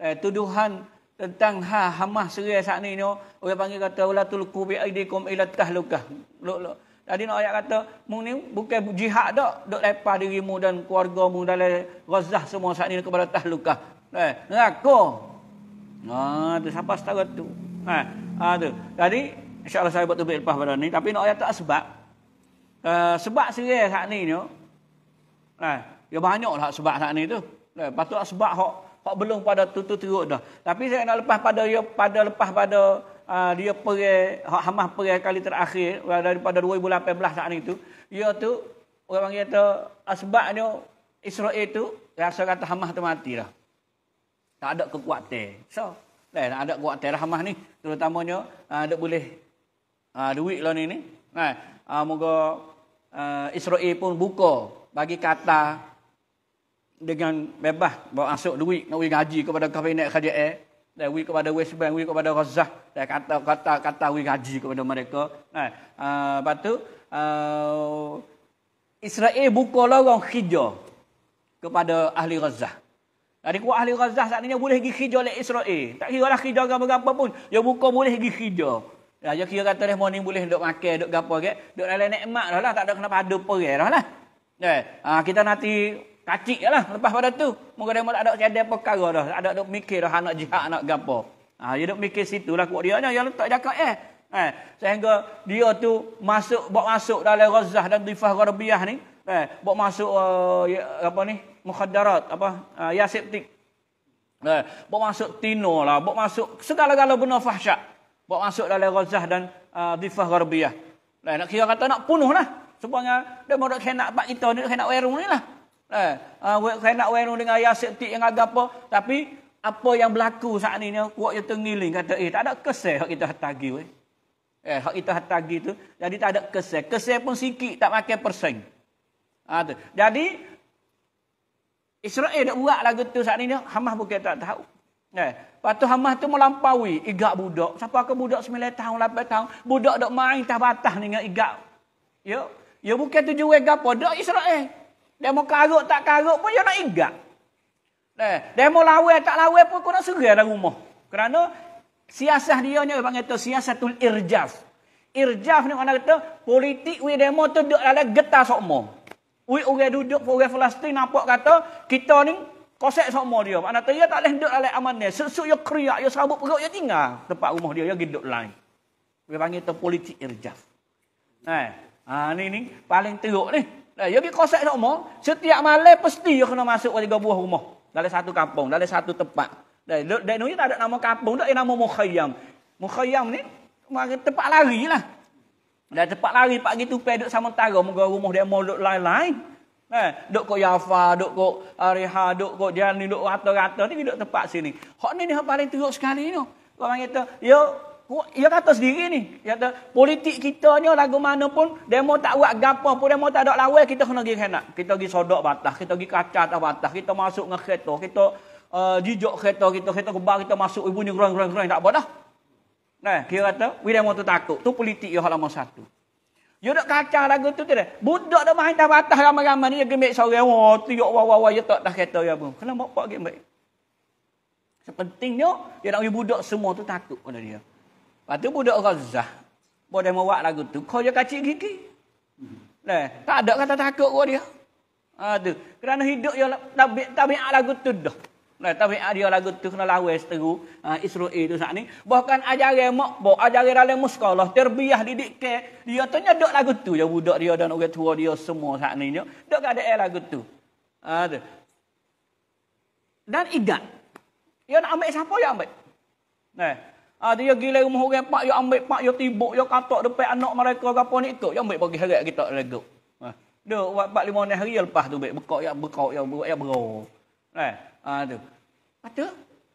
eh tuduhan tentang ha, hamah seria saat ini, oh, orang panggil kata, wala tulku bi'aidikum ila tahlukah. Luk, luk. Tadi nak ayat kata, mung ni bukan jihad dah, duk lepas dirimu dan keluarga mu dalam razah semua saat ini kepada tahlukah. Eh, ngaku. Ah, tu siapa setara tu? Ha, ah, tu. tadi insyaAllah saya buat tu lepas pada ni. Tapi nak ayat tak sebab, Eh, sebab serai hak lah eh, ya ni tu. Nah, eh, ya banyak lah sebab hak ni tu. Nah, patut sebab hak hak belum pada tutu teruk dah. Tapi saya nak lepas pada dia pada lepas pada dia perai hak hamah perai kali terakhir daripada 2018 saat ni tu. Dia tu orang panggil tu ah, sebabnya Israel tu rasa kata Hamas tu mati dah. Tak ada kekuatan. So, lain ada kekuatan lah ni terutamanya ada boleh duit lah ni ni. Nah, uh, moga Eh, Israel pun buka bagi kata dengan bebas bawa masuk duit nak bagi gaji kepada kabinet KJR dan bagi kepada West Bank, bagi kepada Gaza dan kata kata kata bagi gaji kepada mereka. Nah, eh, uh, eh, lepas tu Israel buka lorong hijau kepada ahli Gaza. Jadi kuat ahli Gaza saat ini boleh pergi hijau oleh Israel. Tak kira lah hijau agama-agama pun. Dia buka boleh pergi hijau. Raja kira kata dia morning boleh duduk makan, duduk gapo ke. Duduk dalam nekmat dah lah. Tak ada kena pada perai dah lah. Ya, ha, kita nanti kacik lah lepas pada tu. moga dia tak ada kejadian perkara dah. Tak ada duduk mikir dah anak jihad, anak gapa. Ah, ha, dia duduk mikir situ lah kuat dia. Yang letak jaka eh. Eh, sehingga dia tu masuk buat masuk dalam razah dan difah gharbiyah ni eh buat masuk uh, ya, apa ni mukhadarat apa uh, ya eh buat masuk tino lah buat masuk segala-gala benda fahsyat Bawa masuk dalam Razah dan uh, Zifah Garbiah. Lah, nak kira kata nak penuh lah. Sebabnya dia mahu kena pak kita ni, kena warung ni lah. Eh uh, kena warung dengan ayah setik yang agak apa. Tapi apa yang berlaku saat ini, kuat je tengiling. Kata, eh tak ada kesih kita hatagi weh. Eh, hak itu hatagi tu. Jadi tak ada Kesel Kesih pun sikit, tak pakai persen. Ha, ah, Jadi, Israel dah buat lagu tu saat ini, Hamas bukan tak tahu. Nah, eh, lepas hamah tu melampaui igak budak. Siapa ke budak 9 tahun, 8 tahun. Budak dok main tah batah dengan igak. Ya, ya bukan tujuh warga apa. Dok Israel. Dia mau karuk tak karuk pun dia nak igak. Eh, dia mau lawe tak lawe pun kau nak segera dalam rumah. Kerana siasah dia ni panggil tu siasatul irjaf. Irjaf ni orang kata politik we demo tu duduk ada getah sokmo. We orang duduk orang Palestin nampak kata kita ni Kosek sama dia. Mana tu dia ya tak boleh duduk dalam aman dia. Sesuk dia ya keriak, dia ya sabuk perut, dia tinggal. Tempat rumah dia, dia pergi duduk lain. Dia panggil tu politik irjaf. Eh. Ha, ni ni paling teruk ni. Dia eh, pergi kosek sama. Setiap malam pasti dia kena masuk ke tiga buah rumah. dari satu kampung, dari satu tempat. Dan dia, dia, tak ada nama kampung, tak ada nama mukhayam. Mukhayam ni, tempat lari lah. Dan tempat lari, pak gitu, pak duduk sama tarah. muka rumah dia mau duduk lain-lain. Eh, duk kok Yafa, duk kok Ariha, eh, duk kok Jani, duk rata-rata ni duk tempat sini. Hak ni ni hak paling teruk sekali ni. Orang kata, "Yo, ia kata sendiri ni. Dia kata, politik kita ni lagu mana pun, demo tak buat gapa pun, demo tak ada lawan, kita kena pergi kena. Kita pergi sodok batas, kita pergi kaca atas batas, kita masuk dengan kereta, kita uh, eh, jijok kereta kita, kereta kebar kita masuk, ibu ni gerang-gerang, tak apa dah. Nah, eh, dia kata, we demo tu takut. Tu politik yo yang halaman satu. Dia nak kacah lagu tu tu dah. Budak dah main dah batas ramai-ramai ni. Dia gemik seorang. Wah, oh, tu yuk wah wah wah. Dia tak dah kereta dia pun. Kenapa bapak gemik? Sepentingnya, dia nak pergi budak semua tu takut pada dia. Lepas tu budak razah. Boleh mewak lagu tu. Kau dia kacik gigi. Nah, tak ada kata takut kau dia. Aduh. Kerana hidup dia tak tabi, tabiak lagu tu dah. Nah, tapi ah, dia lagu tu kena lawai seteru uh, Israel tu saat ni. Bahkan ajaran makbuk, ajaran dalam sekolah, terbiah didik ke. Dia tu nyedok lagu tu je budak dia dan orang tua dia semua saat ni. Dok ada air lagu tu. Uh, dan idat. Dia nak ambil siapa, dia ambil. Nah. Ha, dia gila rumah orang pak, dia ambil pak, dia tibuk, dia katok depan anak mereka ke apa ni ikut. Dia ambil bagi harap kita lagu. Ha. Dia buat 4-5 hari lepas tu, bekok, ya, bekok, bekok, bekok, bekok, bekok, bekok, bekok, bekok, bekok, Ah, ada. Ada.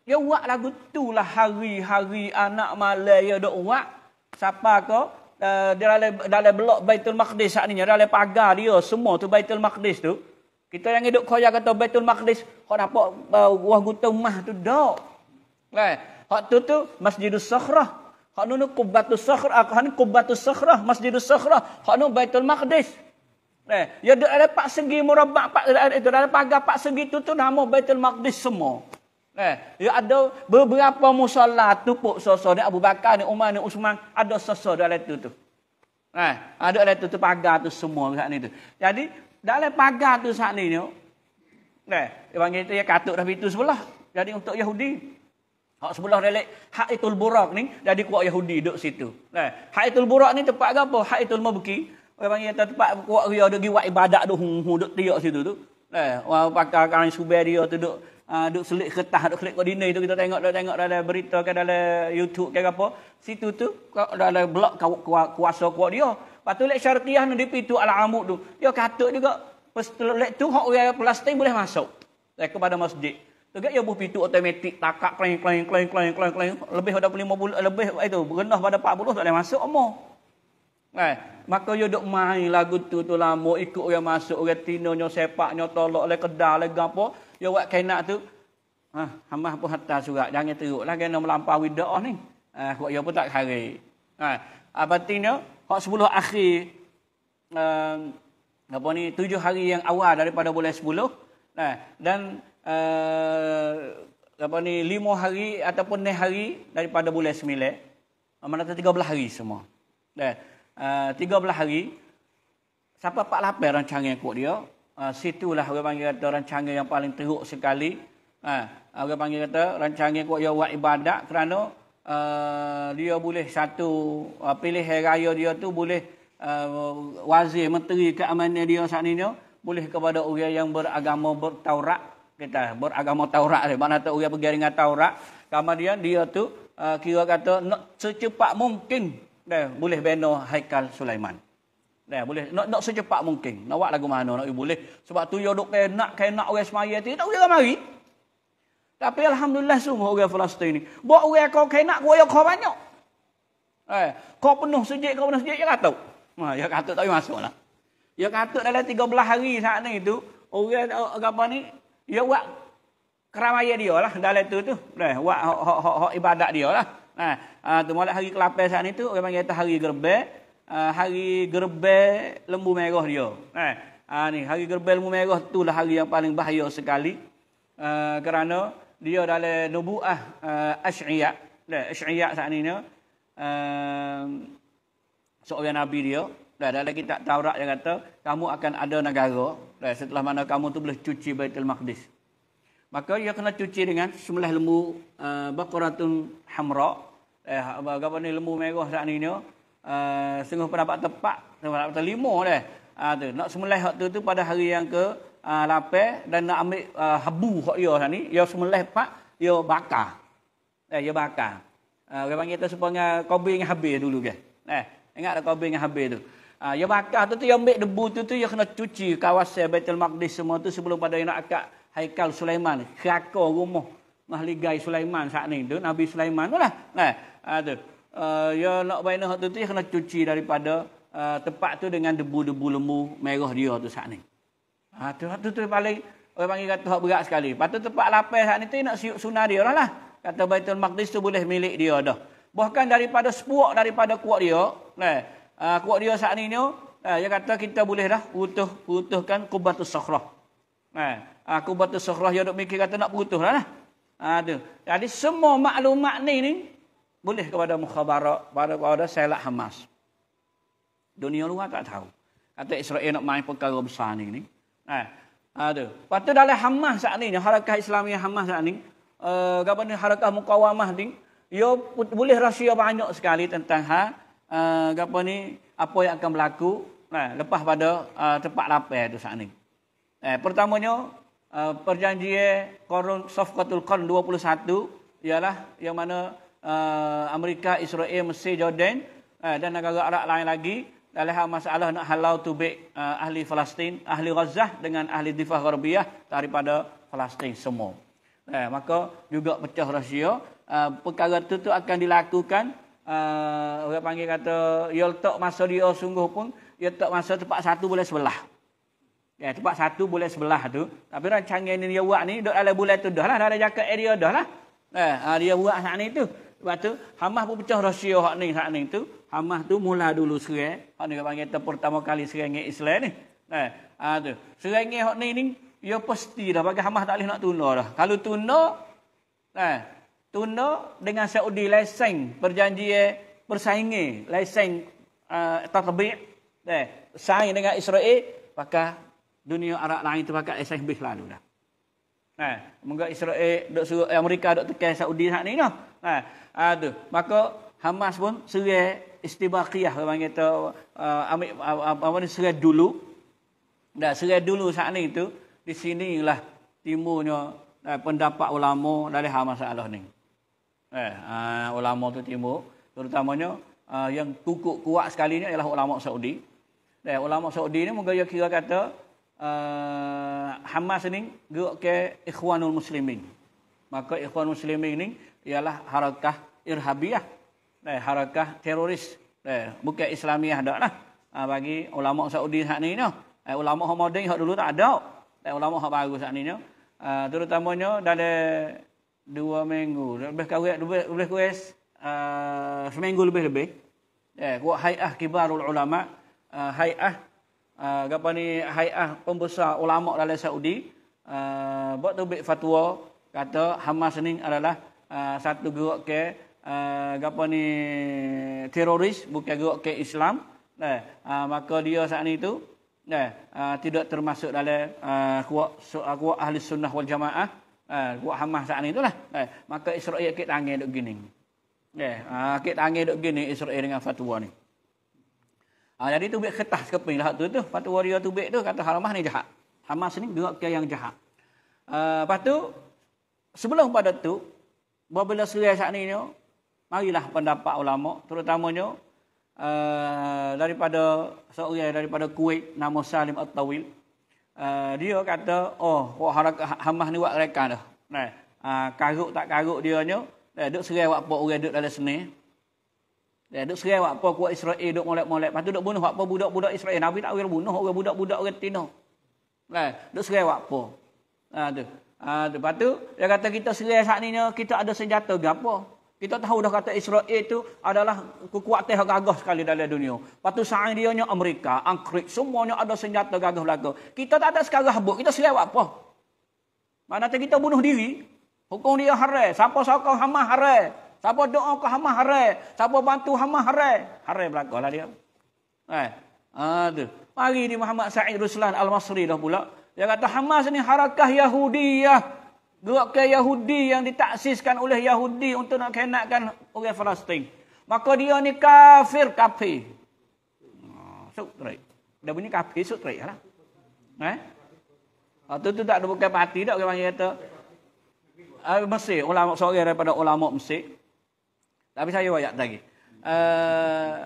Dia ya, buat lagu tu lah hari-hari anak malaya dia duk buat. Siapa kau? Uh, dia dalam, dalam blok Baitul Maqdis saat ni. dalam pagar dia semua tu Baitul Maqdis tu. Kita yang hidup kaya kata Baitul Maqdis. Kau dapat uh, eh, wah guta mah tu dok. Eh, hak tu tu Masjidus Sakhrah. Hak nu kubatus Sakhrah. Hak nu kubatus Sakhrah. Masjidus Sakhrah. Hak nu Baitul Baitul Maqdis. Eh, ya ada dapat segi murabak pak itu ada dapat pagar pak segi itu tu nama Baitul Maqdis semua. Eh, ya ada beberapa musalla tupuk soso ni Abu Bakar ni Umar ni Uthman ada soso dalam itu tu. Eh, ada dalam itu tu pagar tu semua saat ni tu. Jadi dalam pagar tu saat ni ni. Eh, orang kita ya katuk dah itu sebelah. Jadi untuk Yahudi Hak sebelah relik Haitul Burak ni jadi kuat Yahudi duduk situ. Eh, Haitul Burak ni tempat apa? Haitul Mabki. Orang panggil tempat tempat kuat dia duk buat ibadat tu hung hung duk tiak situ tu. Eh, orang pakai kain subeh dia tu duk uh, duk selit kertas duk selit kodine tu kita tengok duk tengok dalam berita ke dalam YouTube ke apa. Situ tu kau dalam blok kau kuasa kuat dia. Patu lek syartiah nu dipitu al-amud tu. Dia kata juga pastu lek tu hok orang plastik boleh masuk. Eh, kepada masjid. Tega ia buh pintu otomatik takak kleng kleng kleng kleng kleng kleng lebih pada 50 lebih itu berendah pada 40 tak boleh masuk omong. Eh, maka dia duk main lagu tu tu lama ikut orang masuk orang tino nyo sepak nyo tolok le kedal le gapo. Dia buat kenak tu. Ha, ah, hamah pun hatta surat jangan teruklah kena melampau widah ni. Ha, eh, buat dia pun tak hari. Ha, eh, apa tino? Hak 10 akhir um, apa ni tujuh hari yang awal daripada bulan 10 nah eh, dan uh, apa ni lima hari ataupun enam hari daripada bulan 9 mana tiga belas hari semua eh, uh, ah, 13 hari siapa pak lapar rancangan kuat dia uh, ah, situlah orang panggil kata rancangan yang paling teruk sekali uh, orang panggil kata rancangan kuat dia buat ibadat kerana uh, dia boleh satu uh, pilih hari raya dia tu boleh uh, wazir menteri keamanan dia saat ini boleh kepada orang yang beragama bertaurat kita lah, beragama Taurat ni. Mana tahu orang pergi dengan Taurat. Kemudian dia tu uh, kira kata nak secepat mungkin dah boleh bina Haikal Sulaiman. Dah boleh nak nak secepat mungkin. Nak buat lagu mana nak boleh. Sebab tu yo dok kena nak kena nak orang semaya tu tak boleh ramai. Tapi alhamdulillah semua orang Palestin ni. Buat orang kau kena kau yo kau banyak. Eh, kau penuh sujud kau penuh sujud ya katuk. Ha ya katuk tak masuklah. Ya katuk dalam 13 hari saat ni tu orang apa ni ya buat keramaian dia lah dalam tu tu. Dah buat hak hak ibadat dia lah. Nah, ha, ha, tu mulai hari kelapa saat itu orang panggil itu hari gerbe, ha, hari gerbe lembu merah dia. Nah, ni hari gerbe lembu merah lah hari yang paling bahaya sekali. kerana dia dalam nubuah uh, asy'iyah. Nah, asy'iyah saat ini seorang nabi dia dan dalam kitab Taurat dia kata kamu akan ada negara setelah mana kamu tu boleh cuci Baitul Maqdis maka ia kena cuci dengan sembelih lembu uh, eh, baqaratun hamra eh apa ni lembu merah sat ni ni uh, oh. eh, sungguh pendapat tepat pendapat lima dah uh, tu nak sembelih hak tu tu pada hari yang ke uh, lapan dan nak ambil uh, habu hak dia sat ni dia sembelih pak dia bakar eh dia bakar uh, orang panggil tu supaya yang habis dulu ke eh ingat ada kobi yang habis tu Ah, uh, bakar tu tu yang ambil debu tu tu yang kena cuci kawasan Baitul Maqdis semua tu sebelum pada yang nak akad Haikal Sulaiman. Kerakor rumah mahligai Sulaiman saat ni. Itu Nabi Sulaiman tu lah. Nah, ha, tu. Eh, ya nak bina hak tu tu, kena cuci daripada eh, tempat tu dengan debu-debu lembu merah dia tu saat ni. Ha, tu, tu, tu paling, orang panggil kata hak berat sekali. Patu tempat lapis saat ni tu, nak siuk sunnah dia lah lah. Kata Baitul Maqdis tu boleh milik dia dah. Bahkan daripada sepuak daripada kuat dia, nah, uh, kuat dia saat ni ni, uh, dia kata kita boleh dah utuh, utuhkan kubatul sakrah. Nah, Aku batu sohrah yang duk mikir kata nak putus lah. Ha, Jadi semua maklumat ni ni boleh kepada mukhabarat, kepada, kepada selak Hamas. Dunia luar tak tahu. Kata Israel nak main perkara besar ni. ni. Ha, ha, tu. dalam Hamas saat ni, harakah Islamiah Hamas saat ni, uh, apa ni harakah mukawamah ni, Yo boleh rahsia banyak sekali tentang ha, uh, apa ni, apa yang akan berlaku nah, lepas pada uh, tempat lapar tu saat ni. Eh, pertamanya, Ah, perjanjian eh, Korun Safqatul Qarn 21 ialah yang mana uh, Amerika, Israel, Mesir, Jordan uh, dan negara Arab lain lagi dalam hal masalah nak halau tu baik uh, ahli Palestin, ahli Gaza dengan ahli Difah Gharbiyah daripada Palestin semua. Uh, maka juga pecah rahsia uh, perkara itu tu akan dilakukan uh, orang panggil kata yoltok masa dia sungguh pun yoltok masa tempat satu boleh sebelah. Ya, tempat satu boleh sebelah tu. Tapi orang canggih ni dia buat ni, duduk dalam bulan tu dah lah. Dah ada jaket area dah lah. Eh, ha, dia buat saat ni tu. Lepas tu, Hamas pun pecah rahsia hak ni saat ni tu. Hamas tu mula dulu serai. Hak ni panggil tu pertama kali serai Israel ni. Eh, ah tu. Serai dengan hak ni ni, ya pasti dah. Bagi Hamas tak boleh nak tunda dah. Kalau tunda, eh, tunda dengan Saudi lesen perjanji persaingi. Eh, lesen uh, eh, tak terbit. Eh, saing dengan Israel, maka dunia Arab lain tu pakat SSB lalu dah. Nah, ha, moga Israel dok suruh eh, Amerika dok tekan Saudi sat ni noh. Nah, ha, ha tu. Maka Hamas pun serai istibaqiyah orang kata uh, eh, ambil apa uh, ni serai dulu. Dah serai dulu sat ni tu di sinilah timunya uh, eh, pendapat ulama dari Hamas Allah ni. Eh, uh, ulama tu timu, terutamanya uh, yang kukuk kuat sekali ni ialah ulama Saudi. Dan ulama Saudi ni moga kira kata Eh, Hamas ni gerak ke Ikhwanul Muslimin. Maka ikhwanul Muslimin ini ialah harakah irhabiah. Eh, harakah teroris. Eh, bukan Islamiah tak lah. Ah, bagi ulama Saudi saat ini. No. Eh, ulama yang modern dulu tak ada. Eh, ulama yang baru saat ini. No. Ah, terutamanya dari dua minggu. Lebih kawet, lebih, lebih kuis. Uh, ah, seminggu lebih-lebih. Eh, kuat hai'ah kibarul ulama'. Uh, uh, ah, apa ni hai'ah pembesar ulama dalam Saudi uh, buat tu bik fatwa kata Hamas ni adalah uh, satu gerak ke uh, apa ni teroris bukan gerak ke Islam eh, uh, maka dia saat ni tu eh, uh, tidak termasuk dalam uh, kuat, so, kuat ahli sunnah wal jamaah eh, uh, kuat Hamas saat ni tu lah eh, maka Israel kita tangan duk gini eh, uh, kita tangan duk gini Israel dengan fatwa ni Ha, jadi tu buat kertas keping lah tu tu. patu tu warrior tu buat tu kata Hamas ni jahat. Hamas ni juga kaya yang jahat. Uh, lepas tu sebelum pada tu bila serai saat ni ni marilah pendapat ulama terutamanya uh, daripada seorang daripada Kuwait nama Salim At-Tawil uh, dia kata oh wah Hamas ni buat rekan dah. Nah, uh, karuk tak karuk dia ni. Eh, dia duk serai buat orang duk dalam sini. Dia eh, duk serai apa kuat Israel duk molek-molek. Lepas tu duk bunuh apa budak-budak Israel. Nabi tak boleh bunuh orang budak-budak orang Tino. Lah, duk serai apa? Ha tu. Ha tu. Lepas dia kata kita serai saat ni kita ada senjata gapo, Kita tahu dah kata Israel itu adalah kekuatan yang gagah sekali dalam dunia. Lepas tu saat dia nya Amerika, Angkrit, semuanya ada senjata gagah belaka. Kita tak ada sekarang habuk, kita serai apa? Mana kita bunuh diri? Hukum dia haram. Siapa-siapa Hamas haram. Siapa doa ke hama harai. Siapa bantu hama harai. Harai belakanglah dia. Eh. Aduh. Mari di Muhammad Sa'id Ruslan Al-Masri dah pula. Dia kata Hamas ni harakah Yahudi ya. Gerakan Yahudi yang ditaksiskan oleh Yahudi untuk nak kenakan oleh Palestin. Maka dia ni kafir kafir. Ah, sutrik. Dia bunyi kafir sutrik lah. Eh? Itu ah, tu tak ada bukan parti tak orang panggil kata. Uh, Mesir. Ulama, seorang daripada ulama Mesir. Tapi saya wayak lagi. Uh, eh,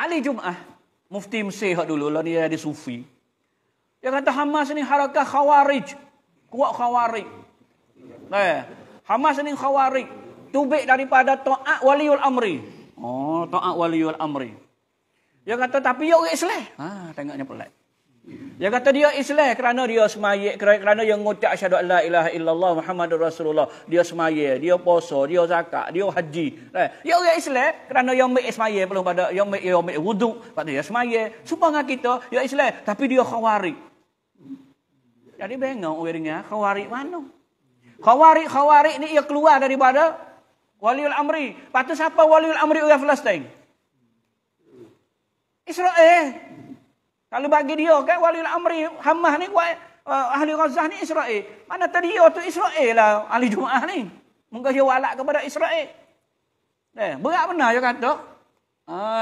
Ali Jum'ah, mufti Mesir dulu, lah dia ada sufi. Dia kata Hamas ni harakah khawarij. Kuat khawarij. Eh, Hamas ni khawarij. Tubik daripada ta'at waliul amri. Oh, ta'at waliul amri. Dia kata, tapi ya orang Islam. Ha, tengoknya pelat. Dia kata dia Islam kerana dia semayik, kerana dia ngucap syahadat la ilaha illallah Muhammadur Rasulullah. Dia semayik, dia puasa, dia zakat, dia haji. Eh. Dia orang Islam kerana dia ambil semayik perlu pada, dia ambil, dia ambil wuduk, lepas dia semayik. Sumpah dengan kita, dia Islam, tapi dia khawarik. Jadi bengong orangnya, khawarik mana? Khawarik-khawarik ni ia keluar daripada waliul amri. Lepas tu siapa waliul amri orang Palestine? Israel kalau bagi dia kan wali amri hamah ni kuat uh, eh, ahli Gaza ni Israel. Mana tadi dia tu Israel lah ahli Jumaah ni. Muka dia walak kepada Israel. Eh, berat benar dia kata.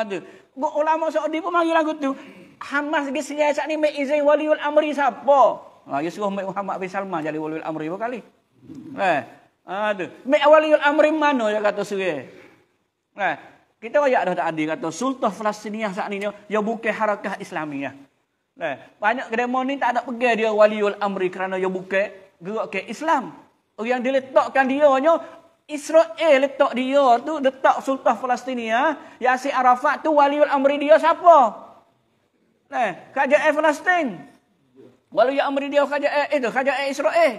Aduh. Bu, ulama Saudi pun mari lagu tu. Hamas di sini saat ni mek izin waliul amri siapa? Ha, dia suruh mek Muhammad bin Salman jadi waliul amri berkali. Eh, aduh. Mek waliul amri mana dia kata suruh. Eh, kita banyak dah ada kata Sultan Falastiniah saat ini dia bukan harakah Islamiah. Ya. Eh, nah, banyak demo ni tak ada pergi dia waliul amri kerana dia bukan gerak ke Islam. Oh, yang diletakkan dia hanya Israel letak dia tu letak Sultan Falastiniah, Yasir Arafat tu waliul amri dia siapa? Nah, eh, kerajaan Palestin. Waliul amri dia kerajaan itu eh, kerajaan Israel.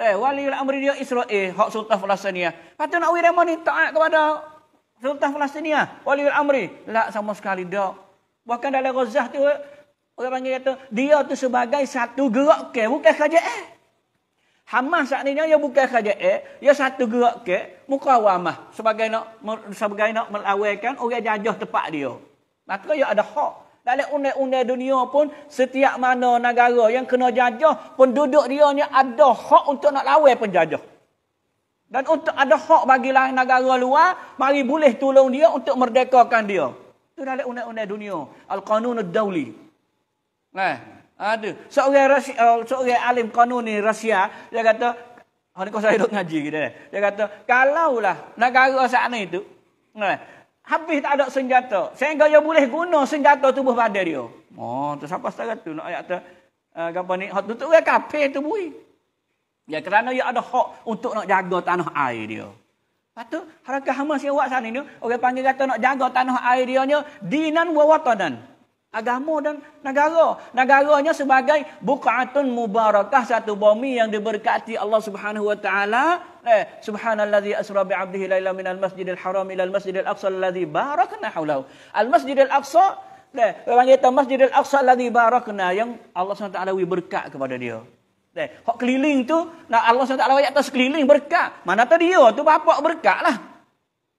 Nah, waliul amri dia Israel hak Sultan Falastiniah. Patut nak wiramani taat kepada Sultan Palestinia, ah, wali amri, tak sama sekali dok. Bahkan dalam Gozah tu eh, orang panggil kata dia tu sebagai satu gerak ke bukan kerja eh. Hamas saat ini, dia bukan kerja eh, dia satu gerak ke awam sebagai nak sebagai nak melawankan orang jajah tempat dia. Maka dia ya ada hak. Dalam undang-undang dunia pun setiap mana negara yang kena jajah penduduk dia ni ada hak untuk nak lawan penjajah. Dan untuk ada hak bagi lain negara luar, mari boleh tolong dia untuk merdekakan dia. Itu dalam undang-undang dunia. Al-Qanun al-Dawli. Nah, ada. Seorang, rasi, uh, seorang alim kanun ni, Rusia, dia kata, oh, ni kau saya duduk ngaji kita. Eh. Dia kata, kalaulah negara saat ni itu, nah, habis tak ada senjata, sehingga dia boleh guna senjata tubuh badan dia. Oh, tu siapa setara tu? Nak ayat tu, uh, eh, gambar ni, tu dia kapir tu buih. Ya kerana dia ada hak untuk nak jaga tanah air dia. Patu, tu harga hama sewa sana ni orang panggil kata nak jaga tanah air dia ni dinan wa watanan. Agama dan negara. Negaranya sebagai buka'atun mubarakah satu bumi yang diberkati Allah Subhanahu wa taala. Eh, subhanallazi asra bi 'abdihi minal masjidil haram ila al masjidil aqsa allazi barakna hawlahu. Al masjidil aqsa Eh, orang kata masjid aqsa alladhi barakna yang Allah SWT beri berkat kepada dia Eh, hak keliling tu nak Allah SWT ayat atas keliling berkat. Mana tahu dia tu bapak berkat lah.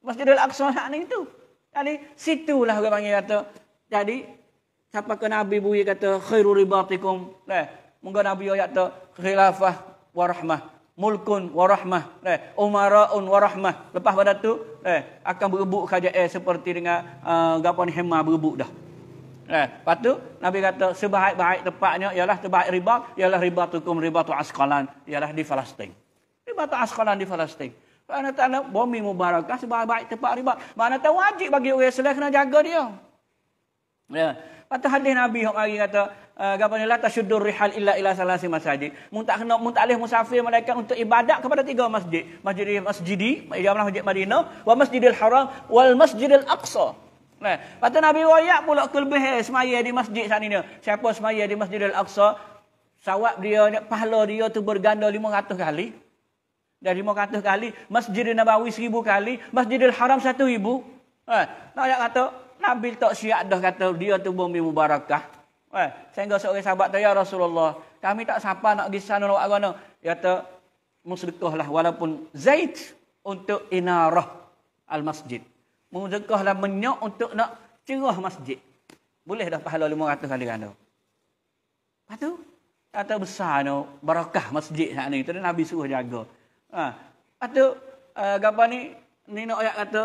Masjidil Aqsa nak ni tu. Jadi situlah orang panggil kata. Jadi siapa ke Nabi buyi kata khairu ribatikum. Eh, Moga Nabi ayat tu khilafah warahmah. Mulkun warahmah. Eh, Umaraun warahmah. Lepas pada tu eh, akan berebut kajak eh, seperti dengan uh, Gapan Hema berebut dah. Eh, lepas tu Nabi kata sebaik-baik tempatnya ialah tempat riba, ialah riba tukum riba tu askalan, ialah di Palestin. Riba tu askalan di Palestin. Mana tahu bumi mubarakah sebaik-baik tempat riba. Mana tahu wajib bagi orang Islam kena jaga dia. Ya. Lepas tu hadis Nabi hok hari kata, gapanya eh, la tasyuddur rihal illa ila salasi masajid. Mun tak kena mun tak leh musafir malaikat untuk ibadat kepada tiga masjid. Masjidil Masjidi, Masjid Madinah, wa Masjidil Haram, wal Masjidil Aqsa. Nah, patut Nabi royak pula kelebihan semaya di masjid saat ini. Siapa semaya di Masjid Al-Aqsa, sawab dia, pahala dia tu berganda 500 kali. Dan 500 kali, Masjid Nabawi 1000 kali, Masjid Al-Haram 1000. Eh, nak ayat kata, Nabi tak siap dah kata dia tu bumi mubarakah. Eh, sehingga seorang sahabat tu, ya Rasulullah, kami tak siapa nak pergi sana, nak Dia kata, musrikuh walaupun zait untuk inarah al-masjid. Muzakahlah menyok untuk nak cerah masjid. Boleh dah pahala 500 kali ganda. Lepas tu, kata besar ni, barakah masjid saat ni. Tadi Nabi suruh jaga. Ha. apa tu, uh, gambar ni, ni nak ayat kata,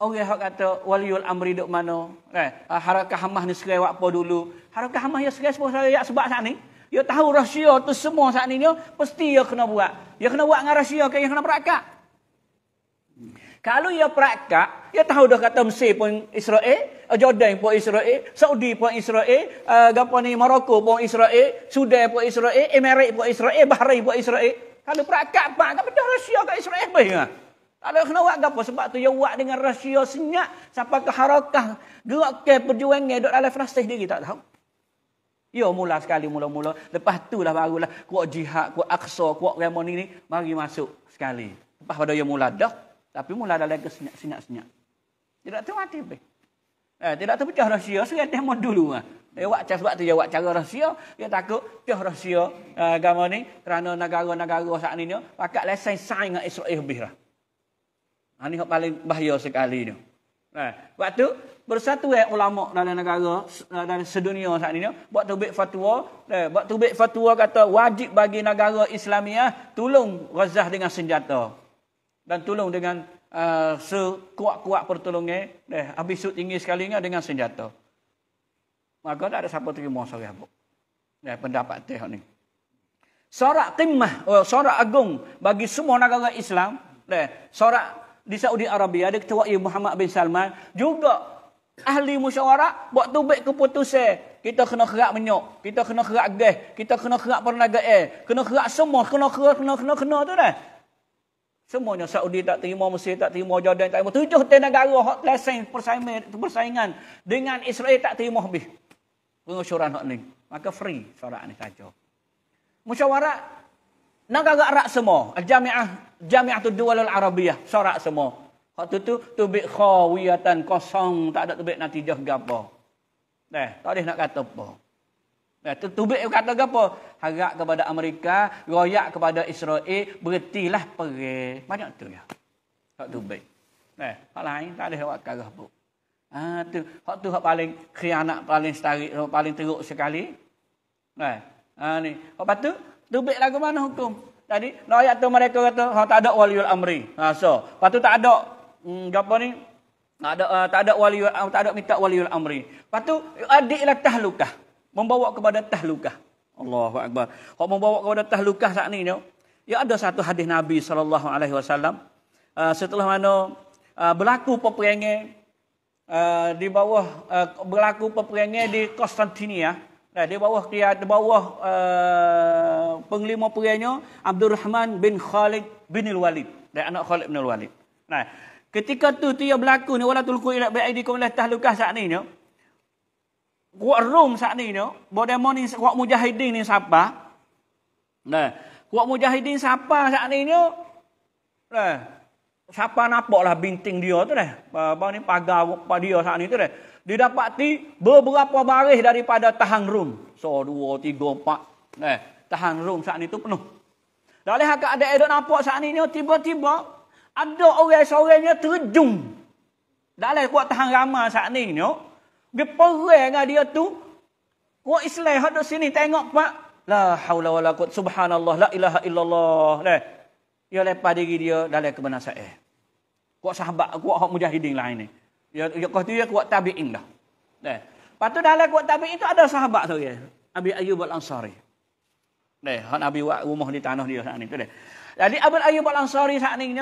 orang yang kata, waliul amri duk mana, kan? Uh, harakah hamah ni serai apa dulu. Harakah hamah ya serai sebuah saya, sebab saat ni, dia ya tahu rahsia tu semua saat ni, dia, ya, pasti dia ya kena buat. Dia kena buat dengan rahsia, dia kena berakak. Kalau ia praktek, ia tahu dah kata Mesir pun Israel, eh, Jordan pun Israel, Saudi pun Israel, uh, ni Maroko pun Israel, Sudan pun Israel, Emirat pun Israel, Bahrain pun Israel. Kalau praktek apa? Kamu dah rahsia kat Israel pun. Ya? Kalau kena buat apa? Sebab tu ia buat dengan rahsia senyap. Sampai ke harakah gerak ke perjuangan yang duduk dalam frasih diri tak tahu. Ya mula sekali mula-mula. Lepas tu lah barulah kuat jihad, kuat aksa, kuat ramon ini. Mari masuk sekali. Lepas pada ia mula dah. Tapi mula ada lagi senyap-senyap. Tidak tahu mati Eh, tidak tahu pecah rahsia. Saya dah mau dulu. Ha. Dia buat cara sebab tu dia buat cara rahsia. Dia takut pecah rahsia uh, agama ni. Kerana negara-negara saat ini. Pakat lesen sain dengan Israel lebih lah. Ini ha, yang paling bahaya sekali ni. Eh, waktu bersatu eh, ulama dalam negara eh, dan sedunia saat ini buat tubik fatwa eh, buat tubik fatwa kata wajib bagi negara Islamiah tolong gazah dengan senjata dan tolong dengan uh, sekuat-kuat pertolongan deh habis sud tinggi sekali dengan senjata maka tak ada siapa terima sorang abuk deh ya, pendapat teh ni sorak timah oh, sorak agung bagi semua negara Islam deh sorak di Saudi Arabia ada ketua Muhammad bin Salman juga ahli musyawarah buat tu baik keputusan kita kena kerak menyok kita kena kerak gas kita kena kerak pernah gas kena kerak semua kena kerak kena kena kena tu dah Semuanya Saudi tak terima, Mesir tak terima, Jordan tak terima. Tujuh negara hak lesen persaingan dengan Israel tak terima habis. Pengusuran hak ni. Maka free surat ni saja. Musyawarah negara Arab semua, Al-Jami'ah, Jami'ah tu dua al Arabiah surat semua. Hak tu tu tubik khawiyatan kosong, tak ada tubik natijah gapo. Deh, tak ada nak kata apa. Tertubik eh, kata apa? Harap kepada Amerika, royak kepada Israel, berhentilah perih. Banyak tu ya. tak tu baik. Eh, hak lain tak ada hak karah pun. Ah tu, hak tu hak paling khianat paling setari paling teruk sekali. Eh, ah ni. Hak patu tubik lagu mana hukum? Tadi royak tu mereka kata hak tak ada waliul amri. Ha so, patu tak ada hmm, gapo ni? Tak ada eh, tak ada waliul tak ada minta waliul amri. Patu adiklah tahlukah membawa kepada tahlukah. Allahu akbar. Hok membawa kepada tahlukah saat ni Ya ada satu hadis Nabi sallallahu alaihi wasallam eh, setelah mana eh, berlaku peperangan eh, di bawah berlaku peperangan di Konstantinia. Nah, di bawah dia di bawah penglima perangnya Abdul Rahman bin Khalid bin Al-Walid. Dan anak Khalid bin Al-Walid. Nah, ketika tu dia berlaku ni walatul qul ila baidikum la tahlukah saat ni kuat rum saat ni tu, buat demo ni kuat mujahidin ni siapa? Nah, kuat mujahidin siapa saat ni tu? Nah, siapa nampak lah binting dia tu dah. Apa ni pagar pada dia saat ni tu dah. Dia dapati beberapa baris daripada tahan rum. So, dua, tiga, empat. Nah, tahan rum saat ni tu penuh. Dari hakak ada edok nampak saat ni tiba-tiba ada orang-orangnya terjung. Dalam kuat tahan ramah saat ni ni, dia perih dengan dia tu. Orang Islam ada sini tengok pak. La haula wala quwwata subhanallah la ilaha illallah. Leh. Dia lepas diri dia dalam kebenaran saya. Eh. Kau sahabat, Kau hak mujahidin lain ni. Dia ya, dia ya, kau dia ya, kuat tabi'in dah. Leh. Patu dalam kuat tabi'in tu ada sahabat tu ya. Abi Ayub al-Ansari. Leh, hak Nabi buat rumah di tanah dia saat ni tu Jadi Abu Ayub al-Ansari saat ni